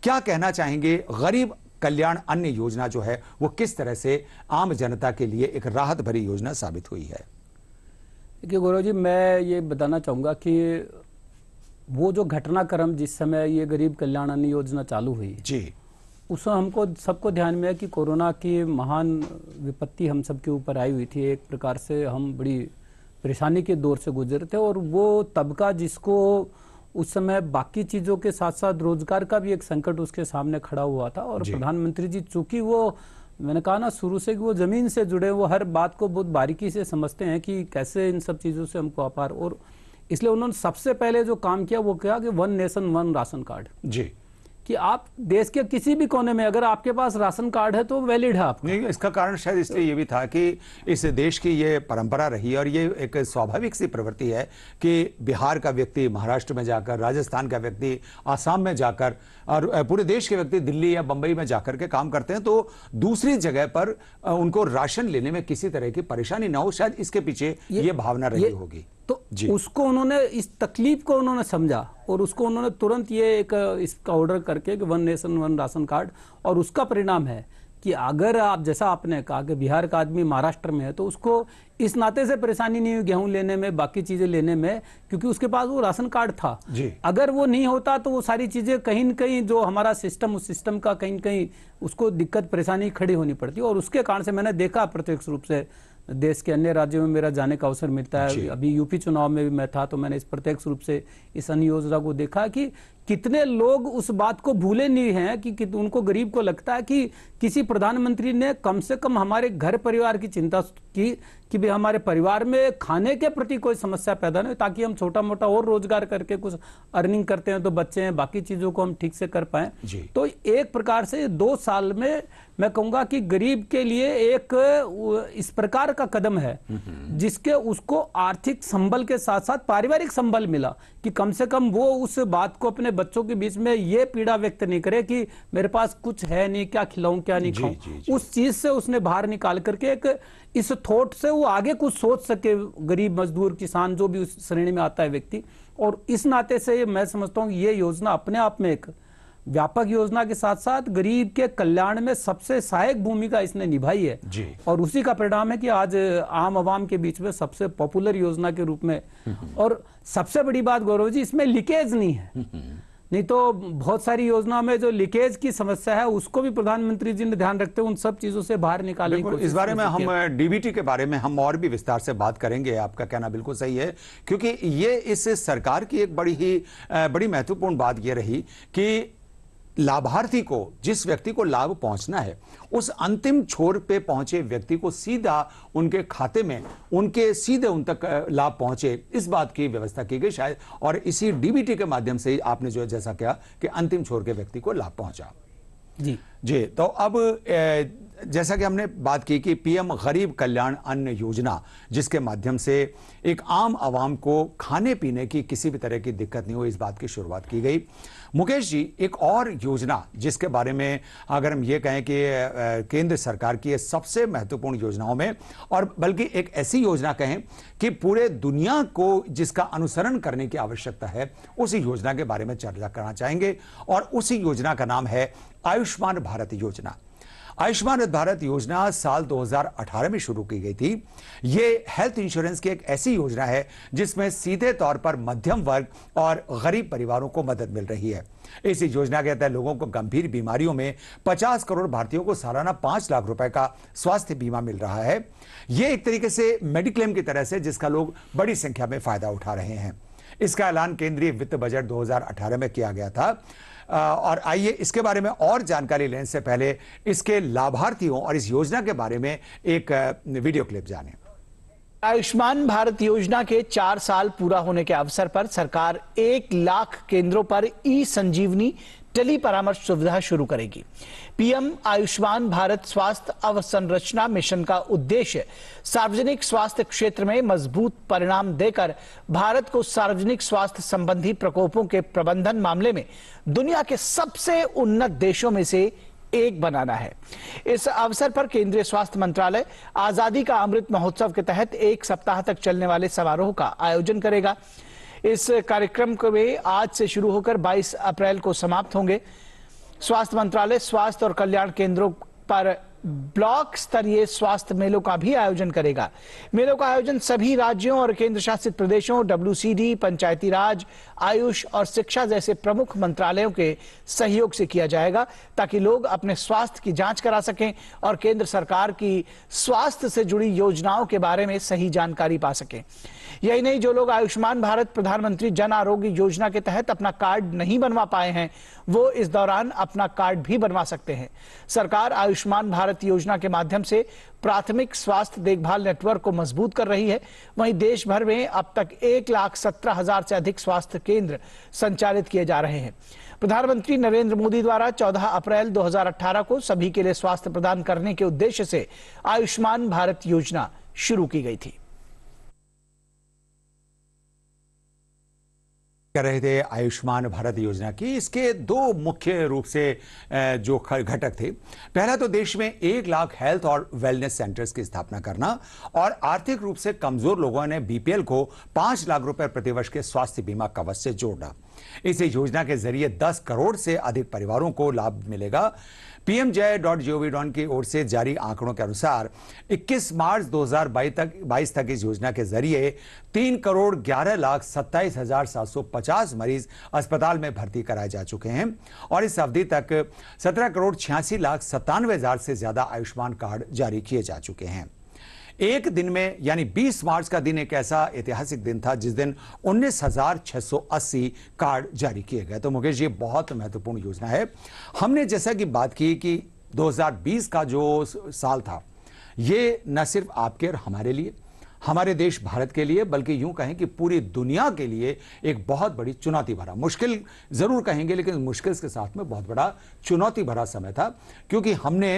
क्या कहना चाहेंगे गरीब कल्याण अन्य योजना जो है वो किस तरह से आम जनता के लिए एक राहत भरी योजना साबित हुई है देखिए गौरव जी मैं ये बताना चाहूँगा कि वो जो घटनाक्रम जिस समय ये गरीब कल्याण अन्न योजना चालू हुई जी उस हमको सबको ध्यान में है कि कोरोना की महान विपत्ति हम सबके ऊपर आई हुई थी एक प्रकार से हम बड़ी परेशानी के दौर से गुजरे थे और वो तबका जिसको उस समय बाकी चीज़ों के साथ साथ रोजगार का भी एक संकट उसके सामने खड़ा हुआ था और प्रधानमंत्री जी चूंकि वो मैंने कहा ना शुरू से कि वो ज़मीन से जुड़े वो हर बात को बहुत बारीकी से समझते हैं कि कैसे इन सब चीज़ों से हमको अपार और इसलिए उन्होंने सबसे पहले जो काम किया वो किया कि one nation one ration card जी कि आप देश के किसी भी कोने में अगर आपके पास राशन कार्ड है तो वैलिड है आप नहीं इसका कारण शायद इसलिए ये भी था कि इस देश की ये परंपरा रही और ये एक स्वाभाविक सी प्रवृत्ति है कि बिहार का व्यक्ति महाराष्ट्र में जाकर राजस्थान का व्यक्ति आसाम में जाकर और पूरे देश के व्यक्ति दिल्ली या बम्बई में जाकर के काम करते हैं तो दूसरी जगह पर उनको राशन लेने में किसी तरह की परेशानी ना हो शायद इसके पीछे ये, ये भावना रही होगी तो उसको उन्होंने इस तकलीफ को उन्होंने समझा और उसको उन्होंने तुरंत ये एक इसका ऑर्डर करके कि one nation one ration card और उसका परिणाम है कि अगर आप जैसा आपने कहा कि बिहार का आदमी महाराष्ट्र में है तो उसको इस नाते से परेशानी नहीं हुई गेहूं लेने में बाकी चीज़ें लेने में क्योंकि उसके पास वो राशन कार्ड था जी। अगर वो नहीं होता तो वो सारी चीज़ें कहीं न कहीं जो हमारा सिस्टम उस सिस्टम का कहीं न कहीं उसको दिक्कत परेशानी खड़ी होनी पड़ती और उसके कारण से मैंने देखा प्रत्यक्ष रूप से देश के अन्य राज्यों में मेरा जाने का अवसर मिलता है अभी यूपी चुनाव में भी मैं था तो मैंने इस प्रत्यक्ष रूप से इस अन्य योजना को देखा कि कितने लोग उस बात को भूले नहीं हैं कि, कि उनको गरीब को लगता है कि किसी प्रधानमंत्री ने कम से कम हमारे घर परिवार की चिंता की कि भी हमारे परिवार में खाने के प्रति कोई समस्या पैदा नहीं ताकि हम छोटा मोटा और रोजगार करके कुछ अर्निंग करते हैं तो बच्चे हैं बाकी चीज़ों को हम ठीक से कर पाए तो एक प्रकार से दो साल में मैं कहूंगा कि गरीब के लिए एक इस प्रकार का कदम है हम्म। जिसके उसको आर्थिक संबल के साथ साथ पारिवारिक संबल मिला कि कम से कम वो उस बात को अपने बच्चों के बीच में ये पीड़ा व्यक्त नहीं करे कि मेरे पास कुछ है नहीं क्या खिलाऊं क्या नहीं खाऊं उस चीज से उसने बाहर निकाल करके एक इस थॉट से वो आगे कुछ सोच सके गरीब मजदूर किसान जो भी उस श्रेणी में आता है व्यक्ति और इस नाते से मैं समझता हूँ ये योजना अपने आप में एक व्यापक योजना के साथ साथ गरीब के कल्याण में सबसे सहायक भूमिका इसने निभाई है जी। और उसी का परिणाम है कि आज आम आवाम के बीच में सबसे पॉपुलर योजना के रूप में हम्म, हम्म। और सबसे बड़ी बात गौरव जी इसमें लीकेज नहीं है नहीं तो बहुत सारी योजनाओं में जो लीकेज की समस्या है उसको भी प्रधानमंत्री जी ने ध्यान रखते हुए उन सब चीजों से बाहर निकालने को इस बारे में हम डीबीटी के बारे में हम और भी विस्तार से बात करेंगे आपका कहना बिल्कुल सही है क्योंकि ये इस सरकार की एक बड़ी ही बड़ी महत्वपूर्ण बात यह रही कि लाभार्थी को जिस व्यक्ति को लाभ पहुंचना है उस अंतिम छोर पे पहुंचे व्यक्ति को सीधा उनके खाते में उनके सीधे उन तक लाभ पहुंचे इस बात की व्यवस्था की गई शायद और इसी डीबीटी के माध्यम से आपने जो जैसा किया कि अंतिम छोर के व्यक्ति को लाभ पहुंचा जी जी तो अब ए, जैसा कि हमने बात की कि पीएम गरीब कल्याण अन्न योजना जिसके माध्यम से एक आम आवाम को खाने पीने की किसी भी तरह की दिक्कत नहीं हुई इस बात की शुरुआत की गई मुकेश जी एक और योजना जिसके बारे में अगर हम ये कहें कि केंद्र सरकार की सबसे महत्वपूर्ण योजनाओं में और बल्कि एक ऐसी योजना कहें कि पूरे दुनिया को जिसका अनुसरण करने की आवश्यकता है उसी योजना के बारे में चर्चा करना चाहेंगे और उसी योजना का नाम है आयुष्मान भारत योजना आयुष्मान भारत योजना साल 2018 में शुरू की गई थी ये हेल्थ इंश्योरेंस की एक ऐसी योजना है जिसमें सीधे तौर पर मध्यम वर्ग और गरीब परिवारों को मदद मिल रही है इस योजना के तहत लोगों को गंभीर बीमारियों में 50 करोड़ भारतीयों को सालाना पांच लाख रुपए का स्वास्थ्य बीमा मिल रहा है यह एक तरीके से मेडिक्लेम की तरह से जिसका लोग बड़ी संख्या में फायदा उठा रहे हैं इसका ऐलान केंद्रीय वित्त बजट 2018 में किया गया था और आइए इसके बारे में और जानकारी लेने से पहले इसके लाभार्थियों और इस योजना के बारे में एक वीडियो क्लिप जाने आयुष्मान भारत योजना के चार साल पूरा होने के अवसर पर सरकार एक लाख केंद्रों पर ई संजीवनी टेली परामर्श सुविधा शुरू करेगी पीएम आयुष्मान भारत स्वास्थ्य अवसंरचना मिशन का उद्देश्य सार्वजनिक स्वास्थ्य क्षेत्र में मजबूत परिणाम देकर भारत को सार्वजनिक स्वास्थ्य संबंधी प्रकोपों के प्रबंधन मामले में दुनिया के सबसे उन्नत देशों में से एक बनाना है इस अवसर पर केंद्रीय स्वास्थ्य मंत्रालय आजादी का अमृत महोत्सव के तहत एक सप्ताह तक चलने वाले समारोह का आयोजन करेगा इस कार्यक्रम को में आज से शुरू होकर 22 अप्रैल को समाप्त होंगे स्वास्थ्य मंत्रालय स्वास्थ्य और कल्याण केंद्रों पर ब्लॉक स्तरीय स्वास्थ्य मेलों का भी आयोजन करेगा मेलों का आयोजन सभी राज्यों और केंद्र शासित प्रदेशों डब्ल्यूसीडी पंचायती राज आयुष और शिक्षा जैसे प्रमुख मंत्रालयों के सहयोग से किया जाएगा ताकि लोग अपने स्वास्थ्य की जांच करा सकें और केंद्र सरकार की स्वास्थ्य से जुड़ी योजनाओं के बारे में सही जानकारी पा सकें यही नहीं जो लोग आयुष्मान भारत प्रधानमंत्री जन आरोग्य योजना के तहत अपना कार्ड नहीं बनवा पाए हैं वो इस दौरान अपना कार्ड भी बनवा सकते हैं सरकार आयुष्मान भारत भारत योजना के माध्यम से प्राथमिक स्वास्थ्य देखभाल नेटवर्क को मजबूत कर रही है वहीं देश भर में अब तक एक लाख सत्रह हजार से अधिक स्वास्थ्य केंद्र संचालित किए जा रहे हैं प्रधानमंत्री नरेंद्र मोदी द्वारा 14 अप्रैल 2018 को सभी के लिए स्वास्थ्य प्रदान करने के उद्देश्य से आयुष्मान भारत योजना शुरू की गई थी कर रहे थे आयुष्मान भारत योजना की इसके दो मुख्य रूप से जो घटक थे पहला तो देश में एक लाख हेल्थ और वेलनेस सेंटर्स की स्थापना करना और आर्थिक रूप से कमजोर लोगों ने बीपीएल को पांच लाख रुपए प्रतिवर्ष के स्वास्थ्य बीमा कवच से जोड़ना इस योजना के जरिए दस करोड़ से अधिक परिवारों को लाभ मिलेगा पीएम जय डॉट डॉन की ओर से जारी आंकड़ों के अनुसार 21 मार्च 2022 तक 22 तक इस योजना के जरिए तीन करोड़ ग्यारह लाख सत्ताईस हजार सात सौ पचास मरीज अस्पताल में भर्ती कराए जा चुके हैं और इस अवधि तक सत्रह करोड़ छियासी लाख सत्तानवे हजार से ज्यादा आयुष्मान कार्ड जारी किए जा चुके हैं एक दिन में यानी 20 मार्च का दिन एक ऐसा ऐतिहासिक दिन था जिस दिन 19,680 कार्ड जारी किए गए तो मुकेश ये बहुत महत्वपूर्ण योजना है हमने जैसा कि बात की कि 2020 का जो साल था ये न सिर्फ आपके और हमारे लिए हमारे देश भारत के लिए बल्कि यूं कहें कि पूरी दुनिया के लिए एक बहुत बड़ी चुनौती भरा मुश्किल ज़रूर कहेंगे लेकिन मुश्किल के साथ में बहुत बड़ा चुनौती भरा समय था क्योंकि हमने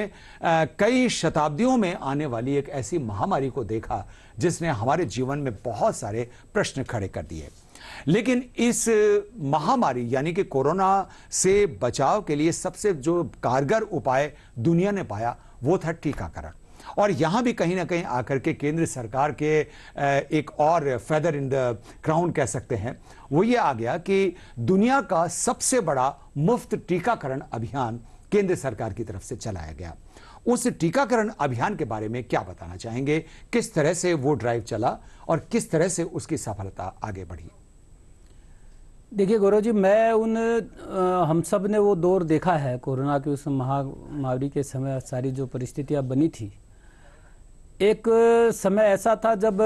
आ, कई शताब्दियों में आने वाली एक ऐसी महामारी को देखा जिसने हमारे जीवन में बहुत सारे प्रश्न खड़े कर दिए लेकिन इस महामारी यानी कि कोरोना से बचाव के लिए सबसे जो कारगर उपाय दुनिया ने पाया वो था टीकाकरण और यहां भी कहीं ना कहीं आकर के केंद्र सरकार के एक और फेदर इन द क्राउन कह सकते हैं वो ये आ गया कि दुनिया का सबसे बड़ा मुफ्त टीकाकरण अभियान केंद्र सरकार की तरफ से चलाया गया उस टीकाकरण अभियान के बारे में क्या बताना चाहेंगे किस तरह से वो ड्राइव चला और किस तरह से उसकी सफलता आगे बढ़ी देखिए गौरव जी मैं उन आ, हम सब ने वो दौर देखा है कोरोना की उस महामारी के समय सारी जो परिस्थितियां बनी थी एक समय ऐसा था जब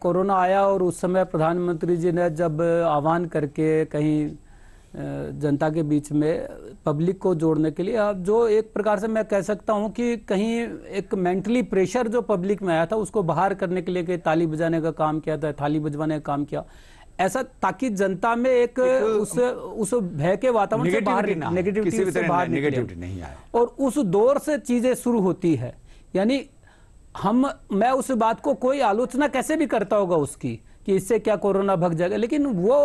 कोरोना आया और उस समय प्रधानमंत्री जी ने जब आह्वान करके कहीं जनता के बीच में पब्लिक को जोड़ने के लिए अब जो एक प्रकार से मैं कह सकता हूं कि कहीं एक मेंटली प्रेशर जो पब्लिक में आया था उसको बाहर करने के लिए कहीं ताली बजाने का काम किया था थाली बजवाने का काम किया ऐसा ताकि जनता में एक, एक उस उस भय के वातावरण से बाहर नेगेटिविटी से बाहर नहीं आया और उस दौर से चीजें शुरू होती है यानी हम मैं उस बात को कोई आलोचना कैसे भी करता होगा उसकी कि इससे क्या कोरोना भग जाएगा लेकिन वो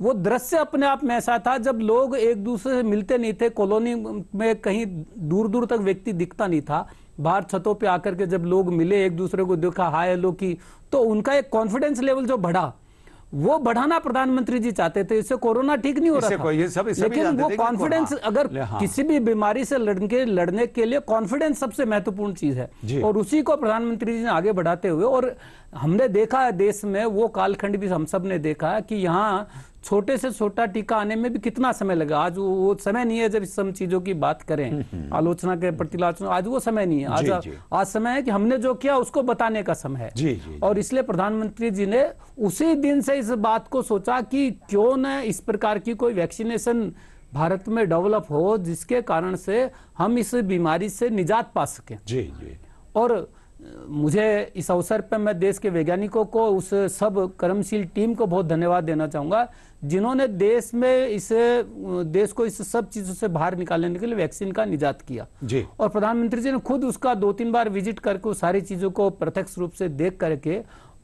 वो दृश्य अपने आप में ऐसा था जब लोग एक दूसरे से मिलते नहीं थे कॉलोनी में कहीं दूर दूर तक व्यक्ति दिखता नहीं था बाहर छतों पे आकर के जब लोग मिले एक दूसरे को देखा हाय लो की तो उनका एक कॉन्फिडेंस लेवल जो बढ़ा वो बढ़ाना प्रधानमंत्री जी चाहते थे इससे कोरोना ठीक नहीं हो रहा था ये सब, लेकिन वो कॉन्फिडेंस अगर हाँ। किसी भी बीमारी से लड़ने लड़ने के लिए कॉन्फिडेंस सबसे महत्वपूर्ण चीज है और उसी को प्रधानमंत्री जी ने आगे बढ़ाते हुए और हमने देखा है देश में वो कालखंड भी हम सब ने देखा है कि यहाँ छोटे से छोटा टीका आने में भी कितना समय लगा आज वो समय नहीं है जब इस सब चीजों की बात करें हम्म, हम्म। आलोचना के प्रतिलाचना आज वो समय नहीं है आज जी, जी। आज समय है कि हमने जो किया उसको बताने का समय है जी, जी, और इसलिए प्रधानमंत्री जी ने उसी दिन से इस बात को सोचा कि क्यों न इस प्रकार की कोई वैक्सीनेशन भारत में डेवलप हो जिसके कारण से हम इस बीमारी से निजात पा सके और मुझे इस अवसर पर मैं देश के वैज्ञानिकों को उस सब कर्मशील टीम को बहुत धन्यवाद देना चाहूंगा जिन्होंने देश में इसे देश को इस सब चीजों से बाहर निकालने के लिए वैक्सीन का निजात किया जी और प्रधानमंत्री जी ने खुद उसका दो तीन बार विजिट करके सारी चीजों को प्रत्यक्ष रूप से देख करके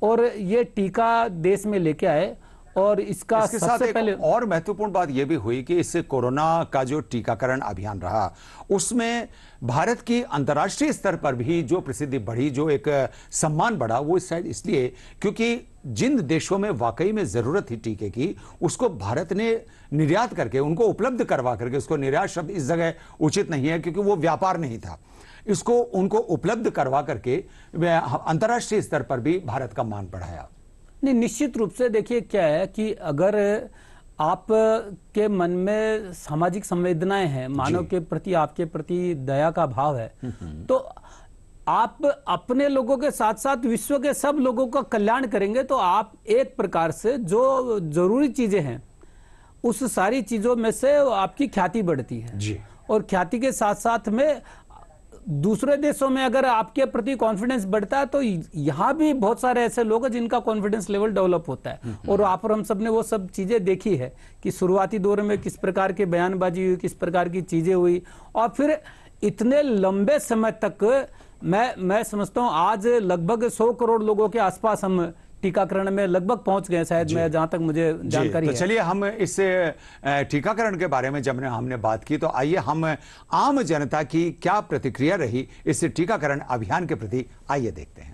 और ये टीका देश में लेके आए और इसका इसके साथ एक पहले और महत्वपूर्ण बात यह भी हुई कि इससे कोरोना का जो टीकाकरण अभियान रहा उसमें भारत की अंतर्राष्ट्रीय स्तर पर भी जो प्रसिद्धि बढ़ी जो एक सम्मान बढ़ा वो इस शायद इसलिए क्योंकि जिन देशों में वाकई में ज़रूरत थी टीके की उसको भारत ने निर्यात करके उनको उपलब्ध करवा करके उसको निर्यात शब्द इस जगह उचित नहीं है क्योंकि वो व्यापार नहीं था इसको उनको उपलब्ध करवा करके अंतर्राष्ट्रीय स्तर पर भी भारत का मान बढ़ाया नहीं निश्चित रूप से देखिए क्या है कि अगर आप के मन में सामाजिक संवेदनाएं हैं मानव के प्रति आपके प्रति दया का भाव है हम्म, हम्म। तो आप अपने लोगों के साथ साथ विश्व के सब लोगों का कल्याण करेंगे तो आप एक प्रकार से जो जरूरी चीजें हैं उस सारी चीजों में से आपकी ख्याति बढ़ती है जी और ख्याति के साथ साथ में दूसरे देशों में अगर आपके प्रति कॉन्फिडेंस बढ़ता है तो यहाँ भी बहुत सारे ऐसे लोग हैं जिनका कॉन्फिडेंस लेवल डेवलप होता है हम्म, और हम्म। आप और हम सब ने वो सब चीज़ें देखी है कि शुरुआती दौर में किस प्रकार के बयानबाजी हुई किस प्रकार की चीज़ें हुई और फिर इतने लंबे समय तक मैं मैं समझता हूं आज लगभग सौ करोड़ लोगों के आसपास हम टीकाकरण में लगभग पहुंच गए शायद मैं जहां तक मुझे जानकारी तो चलिए हम इस टीकाकरण के बारे में जब हमने बात की तो आइए हम आम जनता की क्या प्रतिक्रिया रही इस टीकाकरण अभियान के प्रति आइए देखते हैं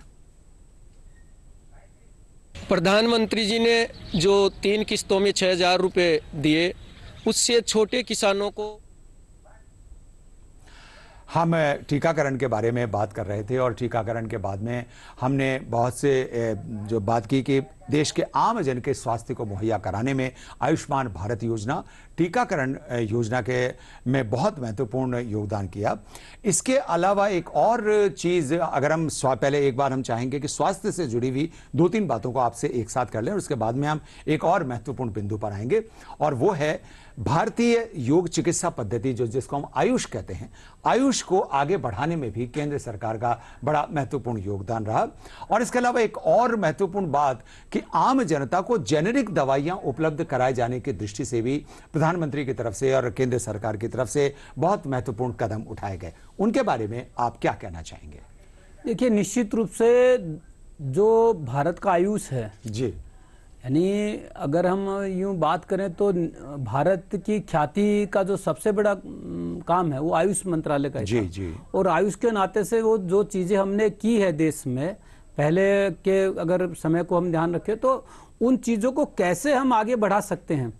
प्रधानमंत्री जी ने जो तीन किस्तों में छह हजार रुपए दिए उससे छोटे किसानों को हम टीकाकरण के बारे में बात कर रहे थे और टीकाकरण के बाद में हमने बहुत से जो बात की कि देश के आम जन के स्वास्थ्य को मुहैया कराने में आयुष्मान भारत योजना टीकाकरण योजना के में बहुत महत्वपूर्ण योगदान किया इसके अलावा एक और चीज़ अगर हम पहले एक बार हम चाहेंगे कि स्वास्थ्य से जुड़ी हुई दो तीन बातों को आपसे एक साथ कर लें और उसके बाद में हम एक और महत्वपूर्ण बिंदु पर आएंगे और वो है भारतीय योग चिकित्सा पद्धति जो जिसको हम आयुष कहते हैं आयुष को आगे बढ़ाने में भी केंद्र सरकार का बड़ा महत्वपूर्ण योगदान रहा और इसके अलावा एक और महत्वपूर्ण बात कि आम जनता को जेनेरिक दवाइयां उपलब्ध कराए जाने की दृष्टि से भी प्रधानमंत्री की तरफ से और केंद्र सरकार की तरफ से बहुत महत्वपूर्ण कदम उठाए गए उनके बारे में आप क्या कहना चाहेंगे देखिए निश्चित रूप से जो भारत का आयुष है जी यानी अगर हम यूं बात करें तो भारत की ख्याति का जो सबसे बड़ा काम है वो आयुष मंत्रालय का जी जी और आयुष के नाते से वो जो चीज़ें हमने की है देश में पहले के अगर समय को हम ध्यान रखें तो उन चीज़ों को कैसे हम आगे बढ़ा सकते हैं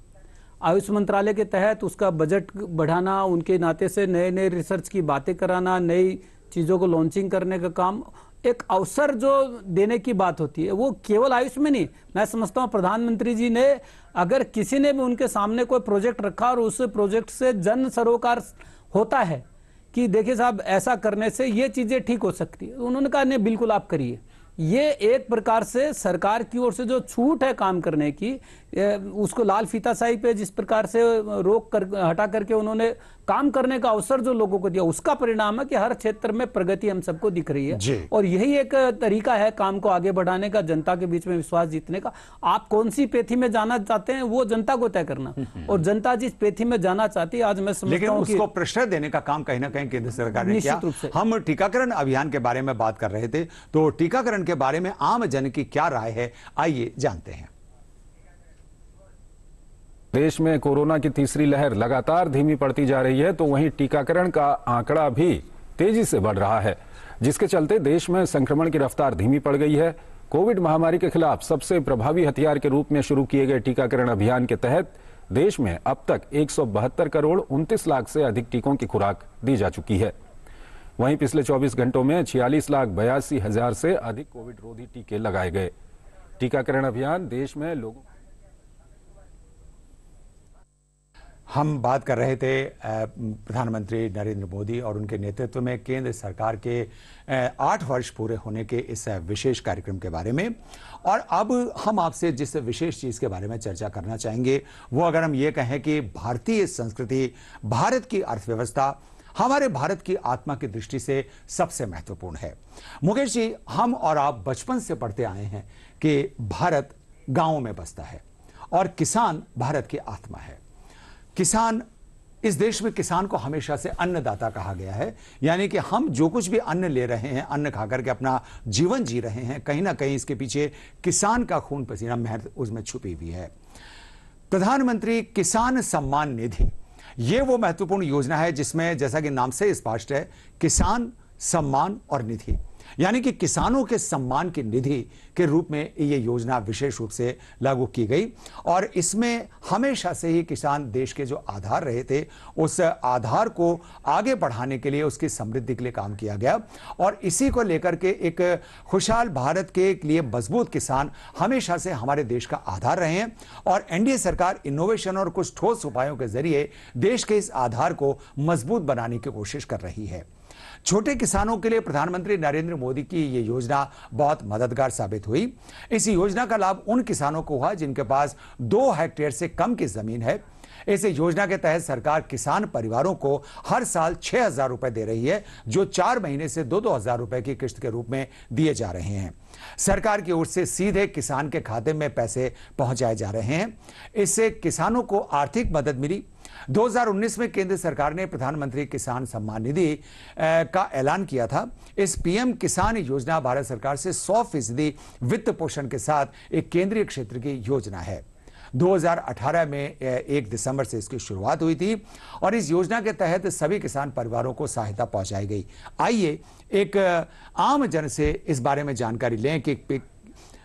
आयुष मंत्रालय के तहत उसका बजट बढ़ाना उनके नाते से नए नए रिसर्च की बातें कराना नई चीज़ों को लॉन्चिंग करने का काम एक अवसर जो देने की बात होती है वो केवल आयुष में नहीं मैं समझता हूँ प्रधानमंत्री जी ने अगर किसी ने भी उनके सामने कोई प्रोजेक्ट रखा और उस प्रोजेक्ट से जन सरोकार होता है कि देखिए साहब ऐसा करने से ये चीज़ें ठीक हो सकती है उन्होंने कहा नहीं बिल्कुल आप करिए ये एक प्रकार से सरकार की ओर से जो छूट है काम करने की उसको लाल फीताशाही पे जिस प्रकार से रोक कर हटा करके उन्होंने काम करने का अवसर जो लोगों को दिया उसका परिणाम है कि हर क्षेत्र में प्रगति हम सबको दिख रही है और यही एक तरीका है काम को आगे बढ़ाने का जनता के बीच में विश्वास जीतने का आप कौन सी पेथी में जाना चाहते हैं वो जनता को तय करना हम्म, हम्म। और जनता जिस पेथी में जाना चाहती है आज मैं समझता हूँ उसको प्रश्रय देने का काम कहीं ना कहीं केंद्र सरकार ने किया हम टीकाकरण अभियान के बारे में बात कर रहे थे तो टीकाकरण के बारे में आम जन की क्या राय है आइए जानते हैं देश में कोरोना की तीसरी लहर लगातार धीमी पड़ती जा रही है तो वहीं टीकाकरण का आंकड़ा भी तेजी से बढ़ रहा है जिसके चलते देश में संक्रमण की रफ्तार धीमी पड़ गई है कोविड महामारी के खिलाफ सबसे प्रभावी हथियार के रूप में शुरू किए गए टीकाकरण अभियान के तहत देश में अब तक एक करोड़ उनतीस लाख से अधिक टीकों की खुराक दी जा चुकी है वहीं पिछले 24 घंटों में छियालीस लाख बयासी हजार से अधिक कोविड रोधी टीके लगाए गए टीकाकरण अभियान देश में लोगों हम बात कर रहे थे प्रधानमंत्री नरेंद्र मोदी और उनके नेतृत्व में केंद्र सरकार के आठ वर्ष पूरे होने के इस विशेष कार्यक्रम के बारे में और अब हम आपसे जिस विशेष चीज़ के बारे में चर्चा करना चाहेंगे वो अगर हम ये कहें कि भारतीय संस्कृति भारत की अर्थव्यवस्था हमारे भारत की आत्मा की दृष्टि से सबसे महत्वपूर्ण है मुकेश जी हम और आप बचपन से पढ़ते आए हैं कि भारत गाँव में बसता है और किसान भारत की आत्मा है किसान इस देश में किसान को हमेशा से अन्नदाता कहा गया है यानी कि हम जो कुछ भी अन्न ले रहे हैं अन्न खा करके अपना जीवन जी रहे हैं कहीं ना कहीं इसके पीछे किसान का खून पसीना मेहनत उसमें छुपी हुई है प्रधानमंत्री किसान सम्मान निधि ये वो महत्वपूर्ण योजना है जिसमें जैसा कि नाम से स्पष्ट है किसान सम्मान और निधि यानी कि किसानों के सम्मान की निधि के रूप में ये योजना विशेष रूप से लागू की गई और इसमें हमेशा से ही किसान देश के जो आधार रहे थे उस आधार को आगे बढ़ाने के लिए उसकी समृद्धि के लिए काम किया गया और इसी को लेकर के एक खुशहाल भारत के लिए मजबूत किसान हमेशा से हमारे देश का आधार रहे हैं और एनडीए सरकार इनोवेशन और कुछ ठोस उपायों के जरिए देश के इस आधार को मजबूत बनाने की कोशिश कर रही है छोटे किसानों के लिए प्रधानमंत्री नरेंद्र मोदी की यह योजना बहुत मददगार साबित हुई इस योजना का लाभ उन किसानों को हुआ जिनके पास दो हेक्टेयर से कम की जमीन है इस योजना के तहत सरकार किसान परिवारों को हर साल छह हजार रुपए दे रही है जो चार महीने से दो दो हजार रुपए की किश्त के रूप में दिए जा रहे हैं सरकार की ओर से सीधे किसान के खाते में पैसे पहुंचाए जा रहे हैं इससे किसानों को आर्थिक मदद मिली 2019 में केंद्र सरकार ने प्रधानमंत्री किसान सम्मान निधि का ऐलान किया था इस पीएम किसान योजना भारत सरकार से 100 फीसदी वित्त पोषण के साथ एक केंद्रीय क्षेत्र की योजना है 2018 में एक दिसंबर से इसकी शुरुआत हुई थी और इस योजना के तहत सभी किसान परिवारों को सहायता पहुंचाई गई आइए एक आम जन से इस बारे में जानकारी लें कि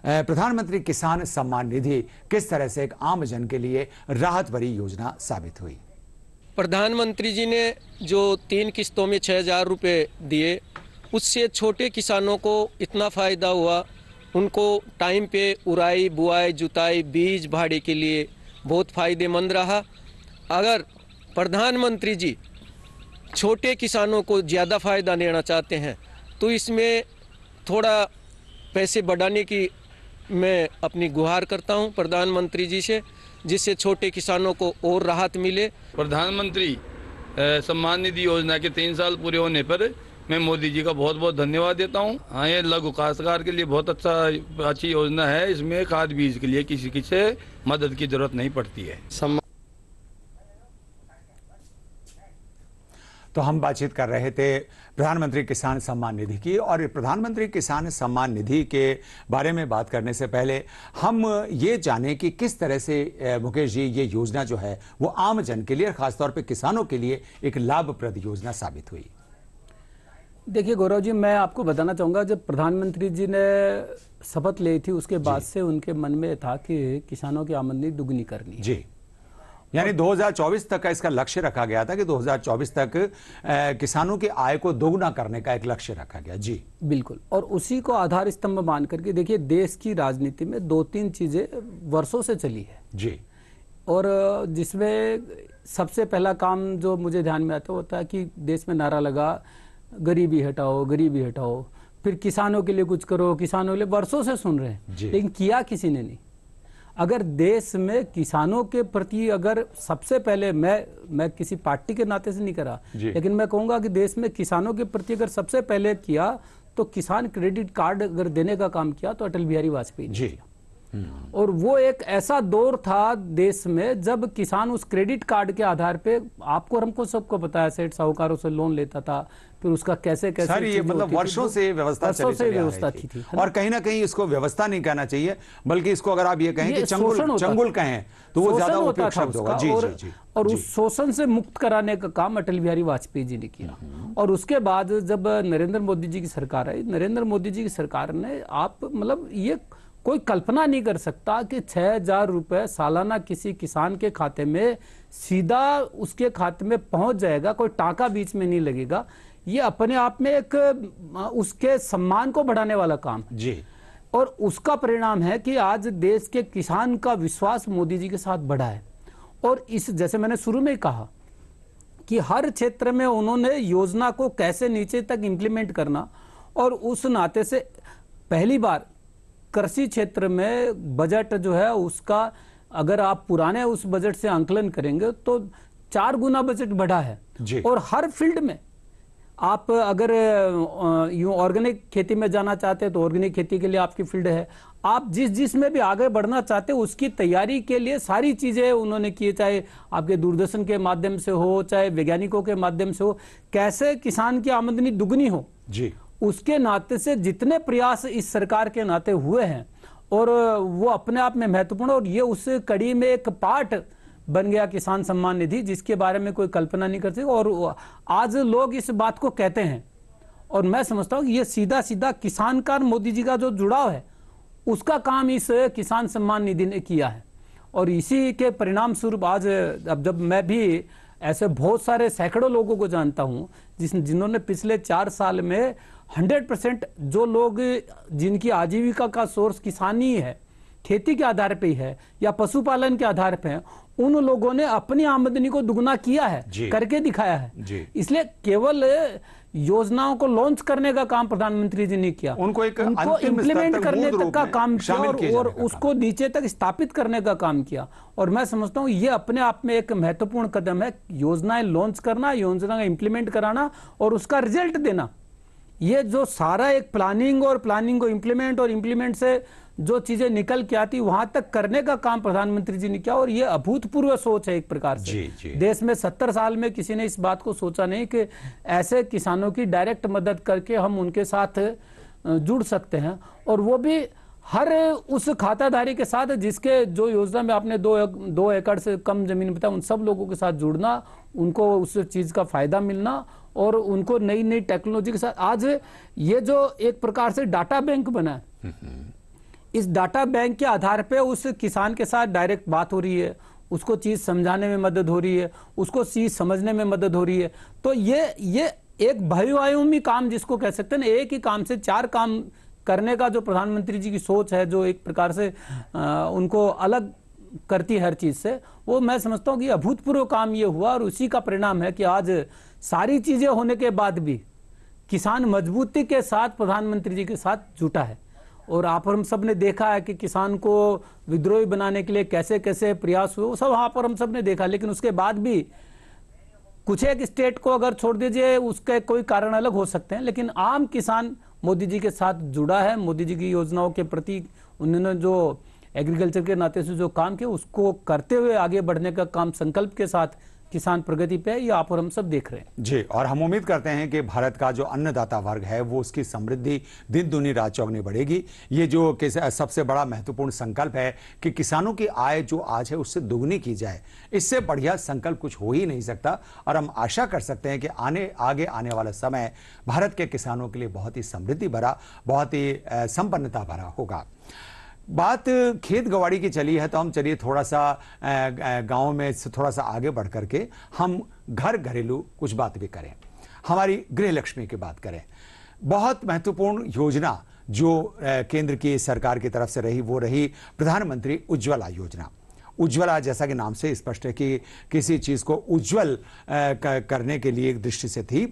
प्रधानमंत्री किसान सम्मान निधि किस तरह से एक आम जन के लिए राहत भरी योजना साबित हुई प्रधानमंत्री जी ने जो तीन किस्तों में छः हज़ार रुपये दिए उससे छोटे किसानों को इतना फ़ायदा हुआ उनको टाइम पे उराई बुआई जुताई बीज भाड़े के लिए बहुत फ़ायदेमंद रहा अगर प्रधानमंत्री जी छोटे किसानों को ज़्यादा फ़ायदा देना चाहते हैं तो इसमें थोड़ा पैसे बढ़ाने की मैं अपनी गुहार करता हूँ प्रधानमंत्री जी से जिससे छोटे किसानों को और राहत मिले प्रधानमंत्री सम्मान निधि योजना के तीन साल पूरे होने पर मैं मोदी जी का बहुत बहुत धन्यवाद देता हूँ हाँ ये लघु काश्तकार के लिए बहुत अच्छा अच्छी योजना है इसमें खाद बीज के लिए किसी की से मदद की जरूरत नहीं पड़ती है तो हम बातचीत कर रहे थे प्रधानमंत्री किसान सम्मान निधि की और प्रधानमंत्री किसान सम्मान निधि के बारे में बात करने से पहले हम ये जाने कि किस तरह से मुकेश जी ये योजना जो है वो आम जन के लिए खासतौर पर किसानों के लिए एक लाभप्रद योजना साबित हुई देखिए गौरव जी मैं आपको बताना चाहूँगा जब प्रधानमंत्री जी ने शपथ ली थी उसके बाद से उनके मन में था कि किसानों की आमदनी दुगनी करनी है। जी यानी 2024 तक का इसका लक्ष्य रखा गया था कि 2024 तक किसानों की आय को दोगुना करने का एक लक्ष्य रखा गया जी बिल्कुल और उसी को आधार स्तंभ मान करके देखिए देश की राजनीति में दो तीन चीजें वर्षों से चली है जी और जिसमें सबसे पहला काम जो मुझे ध्यान में आता होता है कि देश में नारा लगा गरीबी हटाओ गरीबी हटाओ फिर किसानों के लिए कुछ करो किसानों के लिए वर्षों से सुन रहे हैं लेकिन किया किसी ने नहीं अगर देश में किसानों के प्रति अगर सबसे पहले मैं मैं किसी पार्टी के नाते से नहीं करा लेकिन मैं कहूंगा कि देश में किसानों के प्रति अगर सबसे पहले किया तो किसान क्रेडिट कार्ड अगर देने का काम किया तो अटल बिहारी वाजपेयी जी किया। और वो एक ऐसा दौर था देश में जब किसान उस क्रेडिट कार्ड के आधार पे आपको और हमको सबको बताया सेठ साहूकारों से लोन लेता था फिर उसका कैसे कैसे सर ये मतलब वर्षों से व्यवस्था वर्षों से व्यवस्था थी, थी और कहीं ना कहीं इसको व्यवस्था नहीं कहना चाहिए बल्कि इसको अगर आप ये कहें ये कि चंगुल चंगुल कहें तो वो ज्यादा होता था होगा जी जी जी और उस शोषण से मुक्त कराने का काम अटल बिहारी वाजपेयी जी ने किया और उसके बाद जब नरेंद्र मोदी जी की सरकार आई नरेंद्र मोदी जी की सरकार ने आप मतलब ये कोई कल्पना नहीं कर सकता कि छह हजार रुपए सालाना किसी किसान के खाते में सीधा उसके खाते में पहुंच जाएगा कोई टाका बीच में नहीं लगेगा ये अपने आप में एक उसके सम्मान को बढ़ाने वाला काम है जी और उसका परिणाम है कि आज देश के किसान का विश्वास मोदी जी के साथ बढ़ा है और इस जैसे मैंने शुरू में कहा कि हर क्षेत्र में उन्होंने योजना को कैसे नीचे तक इम्प्लीमेंट करना और उस नाते से पहली बार कृषि क्षेत्र में बजट जो है उसका अगर आप पुराने उस बजट से आंकलन करेंगे तो चार गुना बजट बढ़ा है और हर फील्ड में आप अगर यू ऑर्गेनिक खेती में जाना चाहते हैं तो ऑर्गेनिक खेती के लिए आपकी फील्ड है आप जिस जिस में भी आगे बढ़ना चाहते हैं उसकी तैयारी के लिए सारी चीज़ें उन्होंने किए चाहे आपके दूरदर्शन के माध्यम से हो चाहे वैज्ञानिकों के माध्यम से हो कैसे किसान की आमदनी दुगनी हो जी उसके नाते से जितने प्रयास इस सरकार के नाते हुए हैं और वो अपने आप में महत्वपूर्ण और ये उस कड़ी में एक पार्ट बन गया किसान सम्मान निधि जिसके बारे में कोई कल्पना नहीं करते और आज लोग इस बात को कहते हैं और मैं समझता हूँ कि ये सीधा सीधा किसान कार मोदी जी का जो जुड़ाव है उसका काम इस किसान सम्मान निधि ने किया है और इसी के परिणाम स्वरूप आज अब जब मैं भी ऐसे बहुत सारे सैकड़ों लोगों को जानता हूँ जिस जिन्होंने पिछले चार साल में हंड्रेड परसेंट जो लोग जिनकी आजीविका का सोर्स किसानी है खेती के आधार पे है या पशुपालन के आधार पे है उन लोगों ने अपनी आमदनी को दुगना किया है करके दिखाया है इसलिए केवल योजनाओं को लॉन्च करने का काम प्रधानमंत्री जी ने किया उनको एक उनको इम्प्लीमेंट करने तक का काम किया और, और का उसको नीचे तक स्थापित करने का काम किया और मैं समझता हूँ ये अपने आप में एक महत्वपूर्ण कदम है योजनाएं लॉन्च करना योजना का इम्प्लीमेंट कराना और उसका रिजल्ट देना ये जो सारा एक प्लानिंग और प्लानिंग को इम्प्लीमेंट और इम्प्लीमेंट से जो चीजें निकल के आती वहां तक करने का काम प्रधानमंत्री जी ने किया और ये अभूतपूर्व सोच है एक प्रकार से जी, जी। देश में सत्तर साल में किसी ने इस बात को सोचा नहीं कि ऐसे किसानों की डायरेक्ट मदद करके हम उनके साथ जुड़ सकते हैं और वो भी हर उस खाताधारी के साथ जिसके जो योजना में आपने दो दो एकड़ से कम जमीन बताया उन सब लोगों के साथ जुड़ना उनको उस चीज का फायदा मिलना और उनको नई नई टेक्नोलॉजी के साथ आज ये जो एक प्रकार से डाटा बैंक बना है इस डाटा बैंक के आधार पे उस किसान के साथ डायरेक्ट बात हो रही है उसको चीज़ समझाने में मदद हो रही है उसको चीज़ समझने में मदद हो रही है तो ये ये एक भयोआयुमी काम जिसको कह सकते ना एक ही काम से चार काम करने का जो प्रधानमंत्री जी की सोच है जो एक प्रकार से आ, उनको अलग करती हर चीज़ से वो मैं समझता हूँ कि अभूतपूर्व काम ये हुआ और उसी का परिणाम है कि आज सारी चीज़ें होने के बाद भी किसान मजबूती के साथ प्रधानमंत्री जी के साथ जुटा है और आप हम सब ने देखा है कि किसान को विद्रोही बनाने के लिए कैसे कैसे प्रयास हुए वो सब वहाँ पर हम सब ने देखा लेकिन उसके बाद भी कुछ एक स्टेट को अगर छोड़ दीजिए उसके कोई कारण अलग हो सकते हैं लेकिन आम किसान मोदी जी के साथ जुड़ा है मोदी जी की योजनाओं के प्रति उन्होंने जो एग्रीकल्चर के नाते से जो काम किया उसको करते हुए आगे बढ़ने का काम संकल्प के साथ किसान प्रगति पे ये आप और हम सब देख रहे हैं जी और हम उम्मीद करते हैं कि भारत का जो अन्नदाता वर्ग है वो उसकी समृद्धि दिन दुनी रात चौगनी बढ़ेगी ये जो सबसे बड़ा महत्वपूर्ण संकल्प है कि किसानों की आय जो आज है उससे दुगनी की जाए इससे बढ़िया संकल्प कुछ हो ही नहीं सकता और हम आशा कर सकते हैं कि आने आगे आने वाला समय भारत के किसानों के लिए बहुत ही समृद्धि भरा बहुत ही संपन्नता भरा होगा बात खेत गवाड़ी की चली है तो हम चलिए थोड़ा सा गांव में थोड़ा सा आगे बढ़ करके हम घर घरेलू कुछ बात भी करें हमारी गृह लक्ष्मी की बात करें बहुत महत्वपूर्ण योजना जो केंद्र की सरकार की तरफ से रही वो रही प्रधानमंत्री उज्ज्वला योजना उज्ज्वला जैसा कि नाम से स्पष्ट है कि किसी चीज़ को उज्ज्वल करने के लिए एक दृष्टि से थी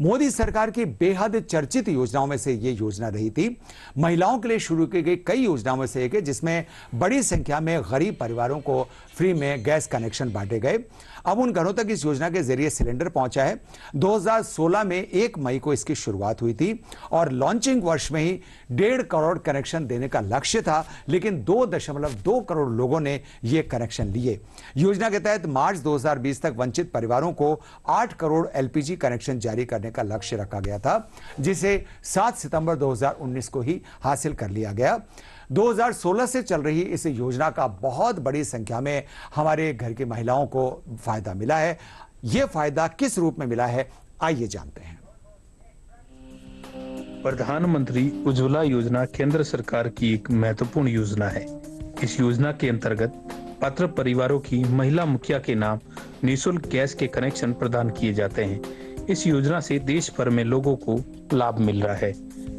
मोदी सरकार की बेहद चर्चित योजनाओं में से ये योजना रही थी महिलाओं के लिए शुरू की गई कई योजनाओं में से एक है जिसमें बड़ी संख्या में गरीब परिवारों को फ्री में गैस कनेक्शन बांटे गए अब उन घरों तक इस योजना के जरिए सिलेंडर पहुंचा है 2016 में एक मई को इसकी शुरुआत हुई थी और लॉन्चिंग वर्ष में ही डेढ़ करोड़ कनेक्शन देने का लक्ष्य था लेकिन दो दशमलव दो करोड़ लोगों ने ये कनेक्शन लिए योजना के तहत मार्च 2020 तक वंचित परिवारों को 8 करोड़ एलपीजी कनेक्शन जारी करने का लक्ष्य रखा गया था जिसे सात सितंबर दो को ही हासिल कर लिया गया 2016 से चल रही इस योजना का बहुत बड़ी संख्या में हमारे घर की महिलाओं को फायदा मिला है यह फायदा किस रूप में मिला है आइए जानते हैं प्रधानमंत्री उज्ज्वला योजना केंद्र सरकार की एक महत्वपूर्ण योजना है इस योजना के अंतर्गत पात्र परिवारों की महिला मुखिया के नाम निःशुल्क गैस के कनेक्शन प्रदान किए जाते हैं इस योजना से देश भर में लोगों को लाभ मिल रहा है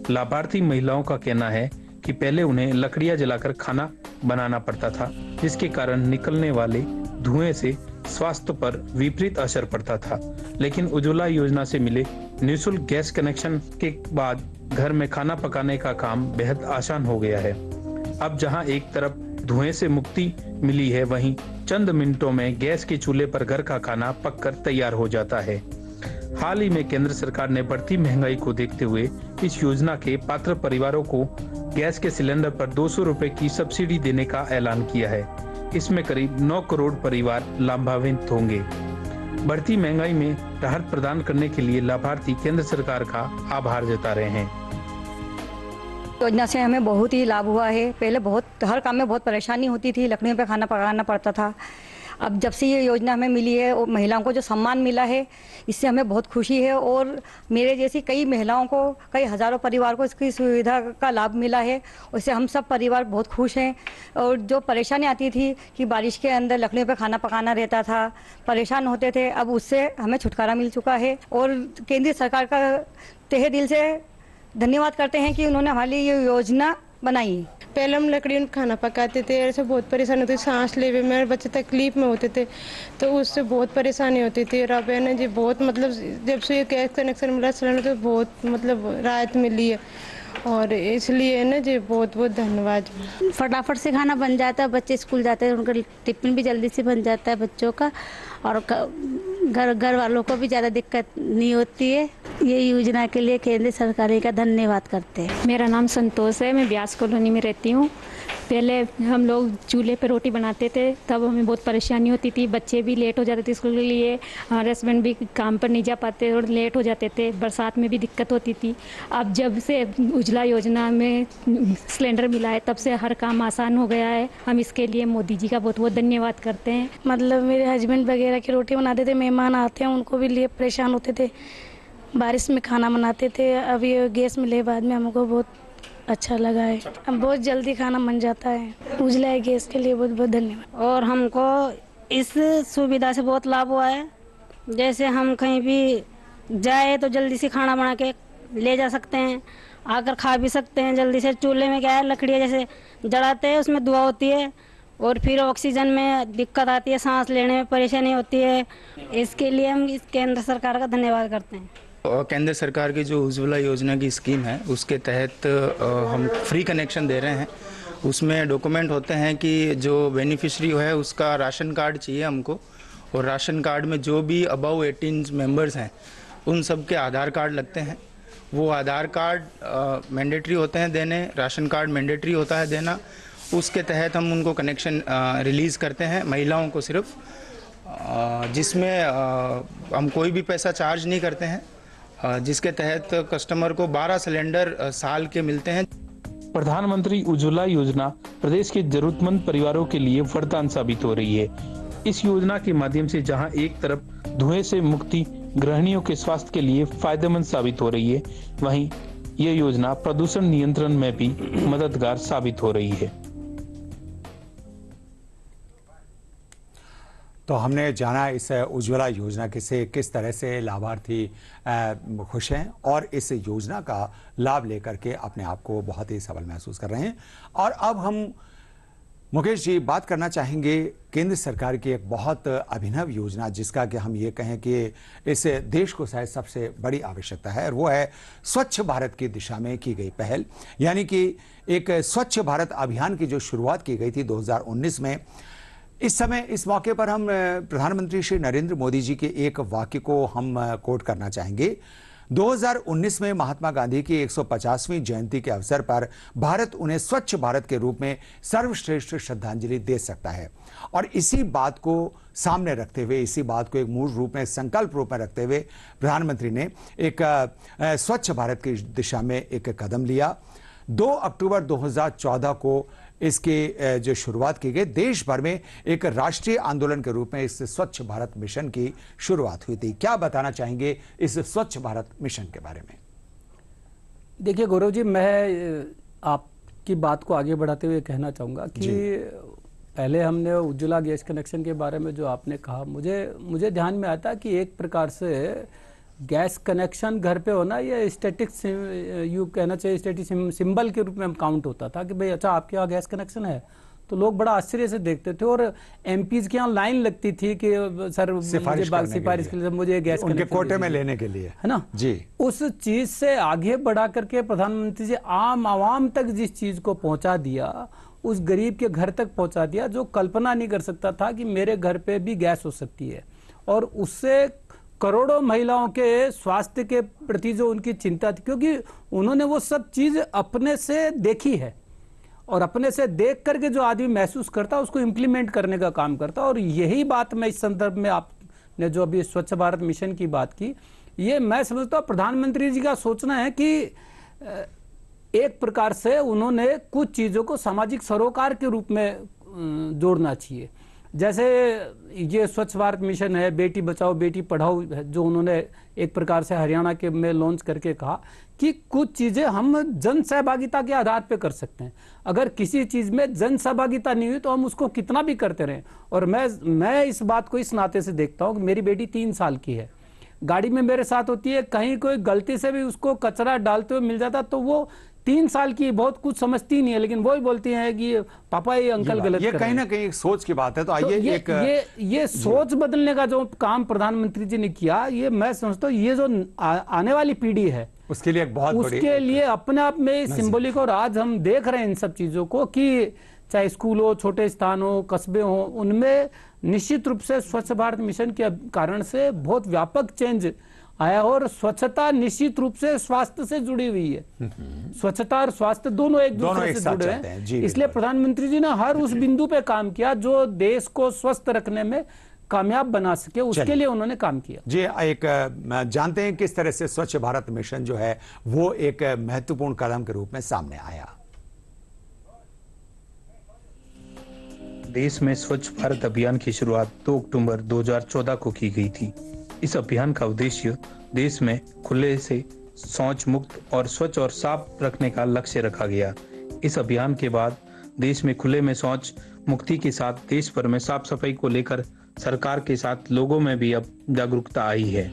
लाभार्थी महिलाओं का कहना है कि पहले उन्हें लकड़ियां जलाकर खाना बनाना पड़ता था जिसके कारण निकलने वाले धुएं से स्वास्थ्य पर विपरीत असर पड़ता था लेकिन उज्ज्वला योजना से मिले निःशुल्क गैस कनेक्शन के बाद घर में खाना पकाने का काम बेहद आसान हो गया है अब जहां एक तरफ धुएं से मुक्ति मिली है वहीं चंद मिनटों में गैस के चूल्हे पर घर का खाना पककर तैयार हो जाता है हाल ही में केंद्र सरकार ने बढ़ती महंगाई को देखते हुए इस योजना के पात्र परिवारों को गैस के सिलेंडर पर दो सौ की सब्सिडी देने का ऐलान किया है इसमें करीब 9 करोड़ परिवार लाभान्वित होंगे बढ़ती महंगाई में राहत प्रदान करने के लिए लाभार्थी केंद्र सरकार का आभार जता रहे हैं योजना से हमें बहुत ही लाभ हुआ है पहले बहुत हर काम में बहुत परेशानी होती थी लकड़ियों पे खाना पकाना पड़ता था अब जब से ये योजना हमें मिली है और महिलाओं को जो सम्मान मिला है इससे हमें बहुत खुशी है और मेरे जैसी कई महिलाओं को कई हज़ारों परिवार को इसकी सुविधा का लाभ मिला है उससे हम सब परिवार बहुत खुश हैं और जो परेशानी आती थी कि बारिश के अंदर लकड़ियों पर खाना पकाना रहता था परेशान होते थे अब उससे हमें छुटकारा मिल चुका है और केंद्रीय सरकार का तहे दिल से धन्यवाद करते हैं कि उन्होंने हमारी ये योजना बनाई पहले हम लकड़ी में खाना पकाते थे ऐसे बहुत परेशानी होती थी सांस लेवे में और बच्चे तकलीफ में होते थे तो उससे बहुत परेशानी होती थी और अब है ना जी बहुत मतलब जब से ये गैस कनेक्शन मिला सिलेंडर तो बहुत मतलब राहत मिली है और इसलिए ना जी बहुत बहुत धन्यवाद फटाफट से खाना बन जाता है बच्चे स्कूल जाते हैं उनका टिफिन भी जल्दी से बन जाता है बच्चों का और घर घर वालों को भी ज़्यादा दिक्कत नहीं होती है ये योजना के लिए केंद्र सरकार का धन्यवाद करते हैं मेरा नाम संतोष है मैं ब्यास कॉलोनी में रहती हूँ पहले हम लोग चूल्हे पर रोटी बनाते थे तब हमें बहुत परेशानी होती थी बच्चे भी लेट हो जाते थे स्कूल के लिए हमारे हस्बैंड भी काम पर नहीं जा पाते और लेट हो जाते थे बरसात में भी दिक्कत होती थी अब जब से उजला योजना में सिलेंडर मिला है तब से हर काम आसान हो गया है हम इसके लिए मोदी जी का बहुत बहुत धन्यवाद करते हैं मतलब मेरे हस्बैंड वगैरह की रोटी बनाते थे मेहमान आते हैं उनको भी लिए परेशान होते थे बारिश में खाना बनाते थे अब ये गैस मिले बाद में हमको बहुत अच्छा लगा है हम बहुत जल्दी खाना बन जाता है उजला है गैस के लिए बहुत बहुत धन्यवाद और हमको इस सुविधा से बहुत लाभ हुआ है जैसे हम कहीं भी जाए तो जल्दी से खाना बना के ले जा सकते हैं आकर खा भी सकते हैं जल्दी से चूल्हे में क्या है लकड़ियाँ जैसे जड़ाते हैं उसमें धुआं होती है और फिर ऑक्सीजन में दिक्कत आती है सांस लेने में परेशानी होती है इसके लिए हम इस केंद्र सरकार का धन्यवाद करते हैं केंद्र सरकार की जो उज्ज्वला योजना की स्कीम है उसके तहत हम फ्री कनेक्शन दे रहे हैं उसमें डॉक्यूमेंट होते हैं कि जो बेनिफिशरी है उसका राशन कार्ड चाहिए हमको और राशन कार्ड में जो भी अबव एटीन मेंबर्स हैं उन सब के आधार कार्ड लगते हैं वो आधार कार्ड मैंडेटरी होते हैं देने राशन कार्ड मैंडेटरी होता है देना उसके तहत हम उनको कनेक्शन रिलीज़ करते हैं महिलाओं को सिर्फ जिसमें हम कोई भी पैसा चार्ज नहीं करते हैं जिसके तहत कस्टमर को 12 सिलेंडर साल के मिलते हैं प्रधानमंत्री उज्ज्वला योजना प्रदेश के जरूरतमंद परिवारों के लिए वरदान साबित हो रही है इस योजना के माध्यम से जहां एक तरफ धुएं से मुक्ति गृहणियों के स्वास्थ्य के लिए फायदेमंद साबित हो रही है वहीं यह योजना प्रदूषण नियंत्रण में भी मददगार साबित हो रही है तो हमने जाना इस उज्ज्वला योजना के से किस तरह से लाभार्थी खुश हैं और इस योजना का लाभ लेकर के अपने आप को बहुत ही सबल महसूस कर रहे हैं और अब हम मुकेश जी बात करना चाहेंगे केंद्र सरकार की एक बहुत अभिनव योजना जिसका कि हम ये कहें कि इस देश को शायद सबसे बड़ी आवश्यकता है और वो है स्वच्छ भारत की दिशा में की गई पहल यानी कि एक स्वच्छ भारत अभियान की जो शुरुआत की गई थी 2019 में इस समय इस मौके पर हम प्रधानमंत्री श्री नरेंद्र मोदी जी के एक वाक्य को हम कोट करना चाहेंगे 2019 में महात्मा गांधी की 150वीं जयंती के अवसर पर भारत उन्हें स्वच्छ भारत के रूप में सर्वश्रेष्ठ श्रद्धांजलि दे सकता है और इसी बात को सामने रखते हुए इसी बात को एक मूल रूप में संकल्प रूप में रखते हुए प्रधानमंत्री ने एक स्वच्छ भारत की दिशा में एक कदम लिया 2 अक्टूबर 2014 को इसके जो शुरुआत की गई देश भर में एक राष्ट्रीय आंदोलन के रूप में इस स्वच्छ भारत मिशन की शुरुआत हुई थी क्या बताना चाहेंगे इस स्वच्छ भारत मिशन के बारे में देखिए गौरव जी मैं आपकी बात को आगे बढ़ाते हुए कहना चाहूंगा कि पहले हमने उज्ज्वला गैस कनेक्शन के बारे में जो आपने कहा मुझे मुझे ध्यान में आता कि एक प्रकार से गैस कनेक्शन घर पे होना ये स्टैटिक यू कहना चाहिए स्टैटिक सिंबल के रूप में हम काउंट होता था कि भाई अच्छा आपके यहाँ गैस कनेक्शन है तो लोग बड़ा आश्चर्य से देखते थे और एम के यहाँ लाइन लगती थी कि सर सिफारिश सिफारिश के लिए मुझे गैस उनके कोटे में लेने के लिए है ना जी उस चीज से आगे बढ़ा करके प्रधानमंत्री जी आम आवाम तक जिस चीज को पहुंचा दिया उस गरीब के घर तक पहुंचा दिया जो कल्पना नहीं कर सकता था कि मेरे घर पे भी गैस हो सकती है और उससे करोड़ों महिलाओं के स्वास्थ्य के प्रति जो उनकी चिंता थी क्योंकि उन्होंने वो सब चीज़ अपने से देखी है और अपने से देख करके जो आदमी महसूस करता है उसको इम्प्लीमेंट करने का काम करता है और यही बात मैं इस संदर्भ में आपने जो अभी स्वच्छ भारत मिशन की बात की ये मैं समझता हूँ प्रधानमंत्री जी का सोचना है कि एक प्रकार से उन्होंने कुछ चीज़ों को सामाजिक सरोकार के रूप में जोड़ना चाहिए जैसे ये स्वच्छ भारत मिशन है बेटी बचाओ बेटी पढ़ाओ जो उन्होंने एक प्रकार से हरियाणा के में लॉन्च करके कहा कि कुछ चीज़ें हम जन सहभागिता के आधार पर कर सकते हैं अगर किसी चीज़ में जन सहभागिता नहीं हुई तो हम उसको कितना भी करते रहें और मैं मैं इस बात को इस नाते से देखता हूँ मेरी बेटी तीन साल की है गाड़ी में मेरे साथ होती है कहीं कोई गलती से भी उसको कचरा डालते हुए मिल जाता तो वो तीन साल की बहुत कुछ समझती नहीं है लेकिन वो ही बोलती है कि पापा ये अंकल गलत ये कहीं ना कहीं सोच की बात है तो आइए तो ये, एक ये ये सोच बदलने का जो काम प्रधानमंत्री जी ने किया ये मैं समझता हूँ ये जो आ, आने वाली पीढ़ी है उसके लिए एक बहुत उसके लिए अपने आप में सिंबोलिक और आज हम देख रहे हैं इन सब चीजों को कि चाहे स्कूल हो छोटे स्थान हो कस्बे हो उनमें निश्चित रूप से स्वच्छ भारत मिशन के कारण से बहुत व्यापक चेंज आया और स्वच्छता निश्चित रूप से स्वास्थ्य से जुड़ी हुई है हम्म। स्वच्छता और स्वास्थ्य दोनों एक दूसरे से जुड़े हैं इसलिए प्रधानमंत्री जी ने हर उस बिंदु पे काम किया जो देश को स्वस्थ रखने में कामयाब बना सके उसके लिए उन्होंने काम किया जी एक जानते हैं किस तरह से स्वच्छ भारत मिशन जो है वो एक महत्वपूर्ण कदम के रूप में सामने आया देश में स्वच्छ भारत अभियान की शुरुआत 2 अक्टूबर 2014 को की गई थी इस अभियान का उद्देश्य देश में खुले से शौच मुक्त और स्वच्छ और साफ रखने का लक्ष्य रखा गया इस अभियान के बाद देश में खुले में शौच मुक्ति के साथ देश भर में साफ सफाई को लेकर सरकार के साथ लोगों में भी अब जागरूकता आई है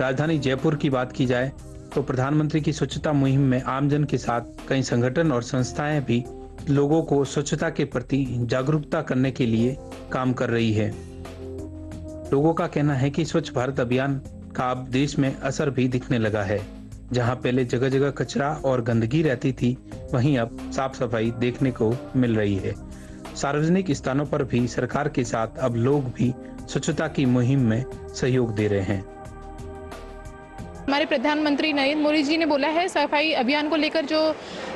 राजधानी जयपुर की बात की जाए तो प्रधानमंत्री की स्वच्छता मुहिम में आमजन के साथ कई संगठन और संस्थाएं भी लोगों को स्वच्छता के प्रति जागरूकता करने के लिए काम कर रही है लोगों का कहना है कि स्वच्छ भारत अभियान का अब देश में असर भी दिखने लगा है जहां पहले जगह जगह कचरा और गंदगी रहती थी वहीं अब साफ सफाई देखने को मिल रही है सार्वजनिक स्थानों पर भी सरकार के साथ अब लोग भी स्वच्छता की मुहिम में सहयोग दे रहे हैं हमारे प्रधानमंत्री नरेंद्र मोदी जी ने बोला है सफाई अभियान को लेकर जो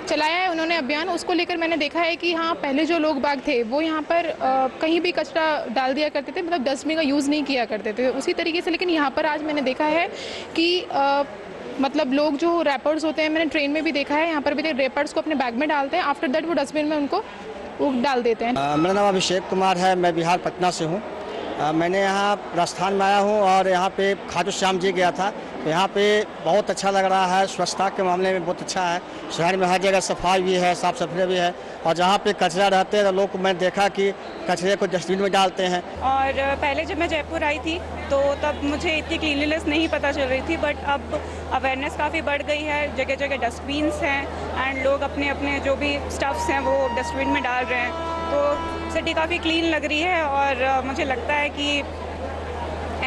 चलाया है उन्होंने अभियान उसको लेकर मैंने देखा है कि हाँ पहले जो लोग बाग थे वो यहाँ पर आ, कहीं भी कचरा डाल दिया करते थे मतलब डस्टबिन का यूज़ नहीं किया करते थे उसी तरीके से लेकिन यहाँ पर आज मैंने देखा है कि आ, मतलब लोग जो रैपर्स होते हैं मैंने ट्रेन में भी देखा है यहाँ पर भी रैपर्स को अपने बैग में डालते हैं आफ्टर दैट वो डस्टबिन में उनको डाल देते हैं मेरा नाम अभिषेक कुमार है मैं बिहार पटना से हूँ मैंने यहाँ राजस्थान में आया हूँ और यहाँ पे खाटू श्याम जी गया था तो यहाँ पे बहुत अच्छा लग रहा है स्वच्छता के मामले में बहुत अच्छा है शहर में हर जगह सफाई भी है साफ सफाई भी है और जहाँ पे कचरा रहते हैं तो लोग मैंने देखा कि कचरे को डस्टबिन में डालते हैं और पहले जब मैं जयपुर आई थी तो तब मुझे इतनी क्लीनलीनेस नहीं पता चल रही थी बट अब अवेयरनेस काफ़ी बढ़ गई है जगह जगह डस्टबिन हैं एंड लोग अपने अपने जो भी स्टफ्स हैं वो डस्टबिन में डाल रहे हैं तो सिटी काफ़ी क्लीन लग रही है और मुझे लगता है कि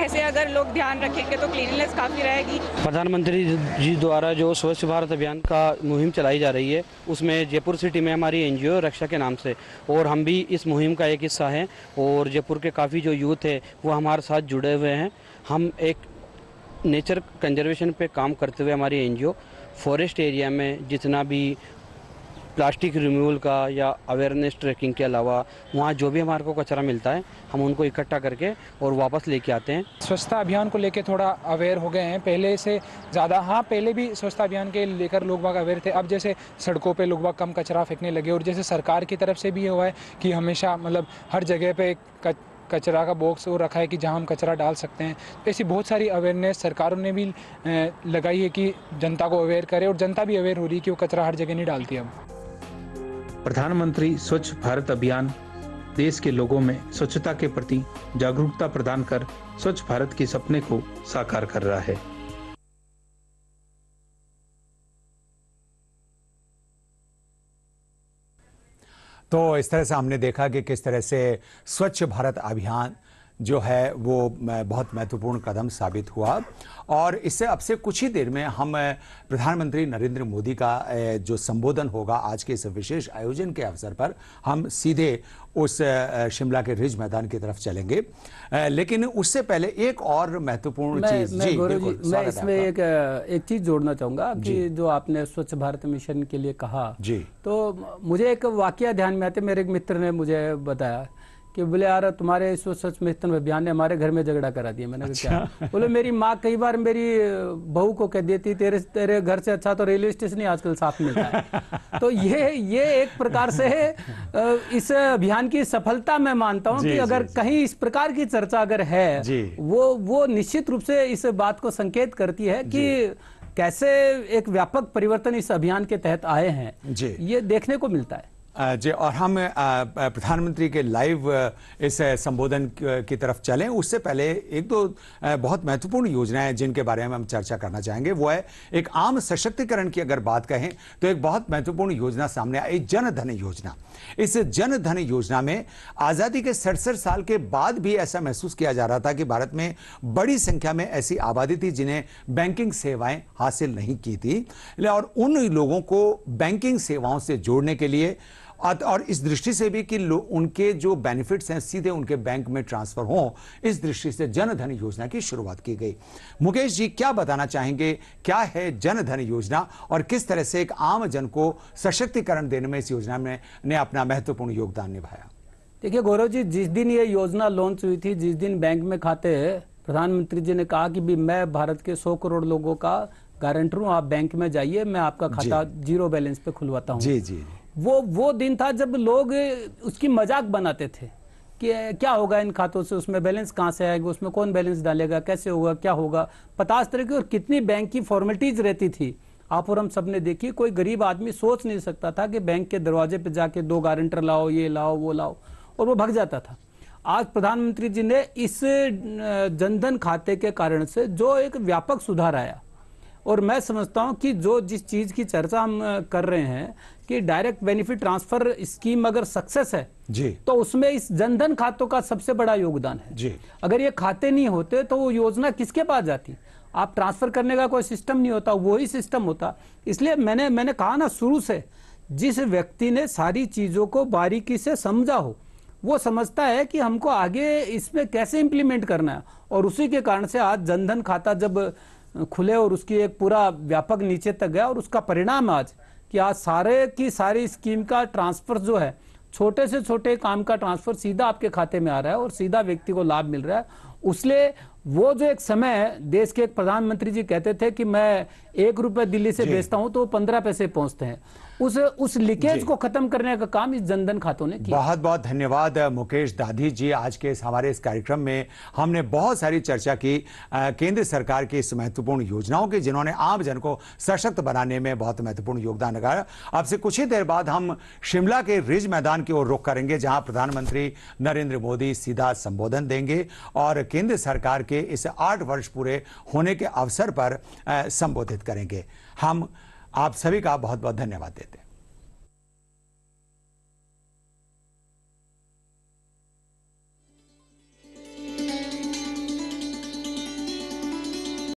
ऐसे अगर लोग ध्यान रखेंगे तो क्लीननेस काफ़ी रहेगी प्रधानमंत्री जी द्वारा जो स्वच्छ भारत अभियान का मुहिम चलाई जा रही है उसमें जयपुर सिटी में हमारी एन रक्षा के नाम से और हम भी इस मुहिम का एक हिस्सा हैं और जयपुर के काफ़ी जो यूथ है वो हमारे साथ जुड़े हुए हैं हम एक नेचर कंजर्वेशन पे काम करते हुए हमारी एनजीओ फॉरेस्ट एरिया में जितना भी प्लास्टिक रिमूवल का या अवेयरनेस ट्रैकिंग के अलावा वहाँ जो भी हमारे को कचरा मिलता है हम उनको इकट्ठा करके और वापस लेके आते हैं स्वच्छता अभियान को लेकर थोड़ा अवेयर हो गए हैं पहले से ज़्यादा हाँ पहले भी स्वच्छता अभियान के लेकर लोग बाग अवेयर थे अब जैसे सड़कों पर लोग बाग कम कचरा फेंकने लगे और जैसे सरकार की तरफ से भी हुआ है कि हमेशा मतलब हर जगह पर कचरा का बॉक्स वो रखा है कि जहां हम कचरा डाल सकते हैं तो ऐसी बहुत सारी अवेयरनेस सरकारों ने भी लगाई है कि जनता को अवेयर करे और जनता भी अवेयर हो रही है कि वो कचरा हर जगह नहीं डालती अब प्रधानमंत्री स्वच्छ भारत अभियान देश के लोगों में स्वच्छता के प्रति जागरूकता प्रदान कर स्वच्छ भारत के सपने को साकार कर रहा है तो इस तरह से हमने देखा कि किस तरह से स्वच्छ भारत अभियान जो है वो बहुत महत्वपूर्ण कदम साबित हुआ और इससे अब से कुछ ही देर में हम प्रधानमंत्री नरेंद्र मोदी का जो संबोधन होगा आज के इस विशेष आयोजन के अवसर पर हम सीधे उस शिमला के रिज मैदान की तरफ चलेंगे लेकिन उससे पहले एक और महत्वपूर्ण चीज मैं, जी, मैं, जी, मैं इसमें एक एक चीज जोड़ना चाहूंगा कि जो आपने स्वच्छ भारत मिशन के लिए कहा जी तो मुझे एक वाक्य ध्यान में आते मेरे एक मित्र ने मुझे बताया कि बोले यार तुम्हारे इस सच महतन भैया ने हमारे घर में झगड़ा करा दिया मैंने अच्छा। क्या बोले मेरी माँ कई बार मेरी बहू को कह देती तेरे तेरे घर से अच्छा तो रेलवे स्टेशन ही आजकल साफ मिलता है तो ये ये एक प्रकार से इस अभियान की सफलता मैं मानता हूँ कि अगर कहीं इस प्रकार की चर्चा अगर है वो वो निश्चित रूप से इस बात को संकेत करती है कि कैसे एक व्यापक परिवर्तन इस अभियान के तहत आए हैं ये देखने को मिलता है जे और हम प्रधानमंत्री के लाइव इस संबोधन की तरफ चलें उससे पहले एक दो बहुत महत्वपूर्ण योजनाएं जिनके बारे में हम चर्चा करना चाहेंगे वो है एक आम सशक्तिकरण की अगर बात कहें तो एक बहुत महत्वपूर्ण योजना सामने आई जन धन योजना इस जन धन योजना में आज़ादी के सड़सठ साल के बाद भी ऐसा महसूस किया जा रहा था कि भारत में बड़ी संख्या में ऐसी आबादी थी जिन्हें बैंकिंग सेवाएं हासिल नहीं की थी और उन लोगों को बैंकिंग सेवाओं से जोड़ने के लिए और इस दृष्टि से भी कि उनके जो बेनिफिट्स हैं सीधे उनके बैंक में ट्रांसफर हों इस दृष्टि से जनधन योजना की शुरुआत की गई मुकेश जी क्या बताना चाहेंगे क्या है जनधन योजना और किस तरह से एक आम जन को सशक्तिकरण देने में इस योजना में ने अपना महत्वपूर्ण योगदान निभाया देखिए गौरव जी जिस दिन ये योजना लॉन्च हुई थी जिस दिन बैंक में खाते प्रधानमंत्री जी ने कहा कि भी मैं भारत के 100 करोड़ लोगों का गारंटर हूं आप बैंक में जाइए मैं आपका खाता जीरो बैलेंस पे खुलवाता हूँ जी जी वो वो दिन था जब लोग उसकी मजाक बनाते थे कि क्या होगा इन खातों से उसमें बैलेंस कहाँ से आएगा उसमें कौन बैलेंस डालेगा कैसे होगा क्या होगा पचास तरह की और कितनी बैंक की फॉर्मेलिटीज रहती थी आप और हम सब ने देखी कोई गरीब आदमी सोच नहीं सकता था कि बैंक के दरवाजे पर जाके दो गारंटर लाओ ये लाओ वो लाओ और वो भग जाता था आज प्रधानमंत्री जी ने इस जनधन खाते के कारण से जो एक व्यापक सुधार आया और मैं समझता हूं कि जो जिस चीज़ की चर्चा हम कर रहे हैं कि डायरेक्ट बेनिफिट ट्रांसफर स्कीम अगर सक्सेस है जी तो उसमें इस जनधन खातों का सबसे बड़ा योगदान है जी अगर ये खाते नहीं होते तो वो योजना किसके पास जाती आप ट्रांसफर करने का कोई सिस्टम नहीं होता वही सिस्टम होता इसलिए मैंने मैंने कहा ना शुरू से जिस व्यक्ति ने सारी चीजों को बारीकी से समझा हो वो समझता है कि हमको आगे इसमें कैसे इम्प्लीमेंट करना है और उसी के कारण से आज जनधन खाता जब खुले और उसकी एक पूरा व्यापक नीचे तक गया और उसका परिणाम आज कि आज सारे की सारी स्कीम का ट्रांसफर जो है छोटे से छोटे काम का ट्रांसफर सीधा आपके खाते में आ रहा है और सीधा व्यक्ति को लाभ मिल रहा है उसलिए वो जो एक समय देश के एक प्रधानमंत्री जी कहते थे कि मैं एक रुपए दिल्ली से बेचता हूं तो पंद्रह पैसे पहुंचते हैं उस उस लीकेज को खत्म करने का काम इस जनधन खातों ने किया बहुत बहुत धन्यवाद मुकेश दाधी जी आज के इस हमारे इस कार्यक्रम में हमने बहुत सारी चर्चा की केंद्र सरकार की इस महत्वपूर्ण योजनाओं की जिन्होंने आम जन को सशक्त बनाने में बहुत महत्वपूर्ण योगदान लगाया अब से कुछ ही देर बाद हम शिमला के रिज मैदान की ओर रुख करेंगे जहां प्रधानमंत्री नरेंद्र मोदी सीधा संबोधन देंगे और केंद्र सरकार के इस आठ वर्ष पूरे होने के अवसर पर संबोधित करेंगे हम आप सभी का बहुत बहुत धन्यवाद देते हैं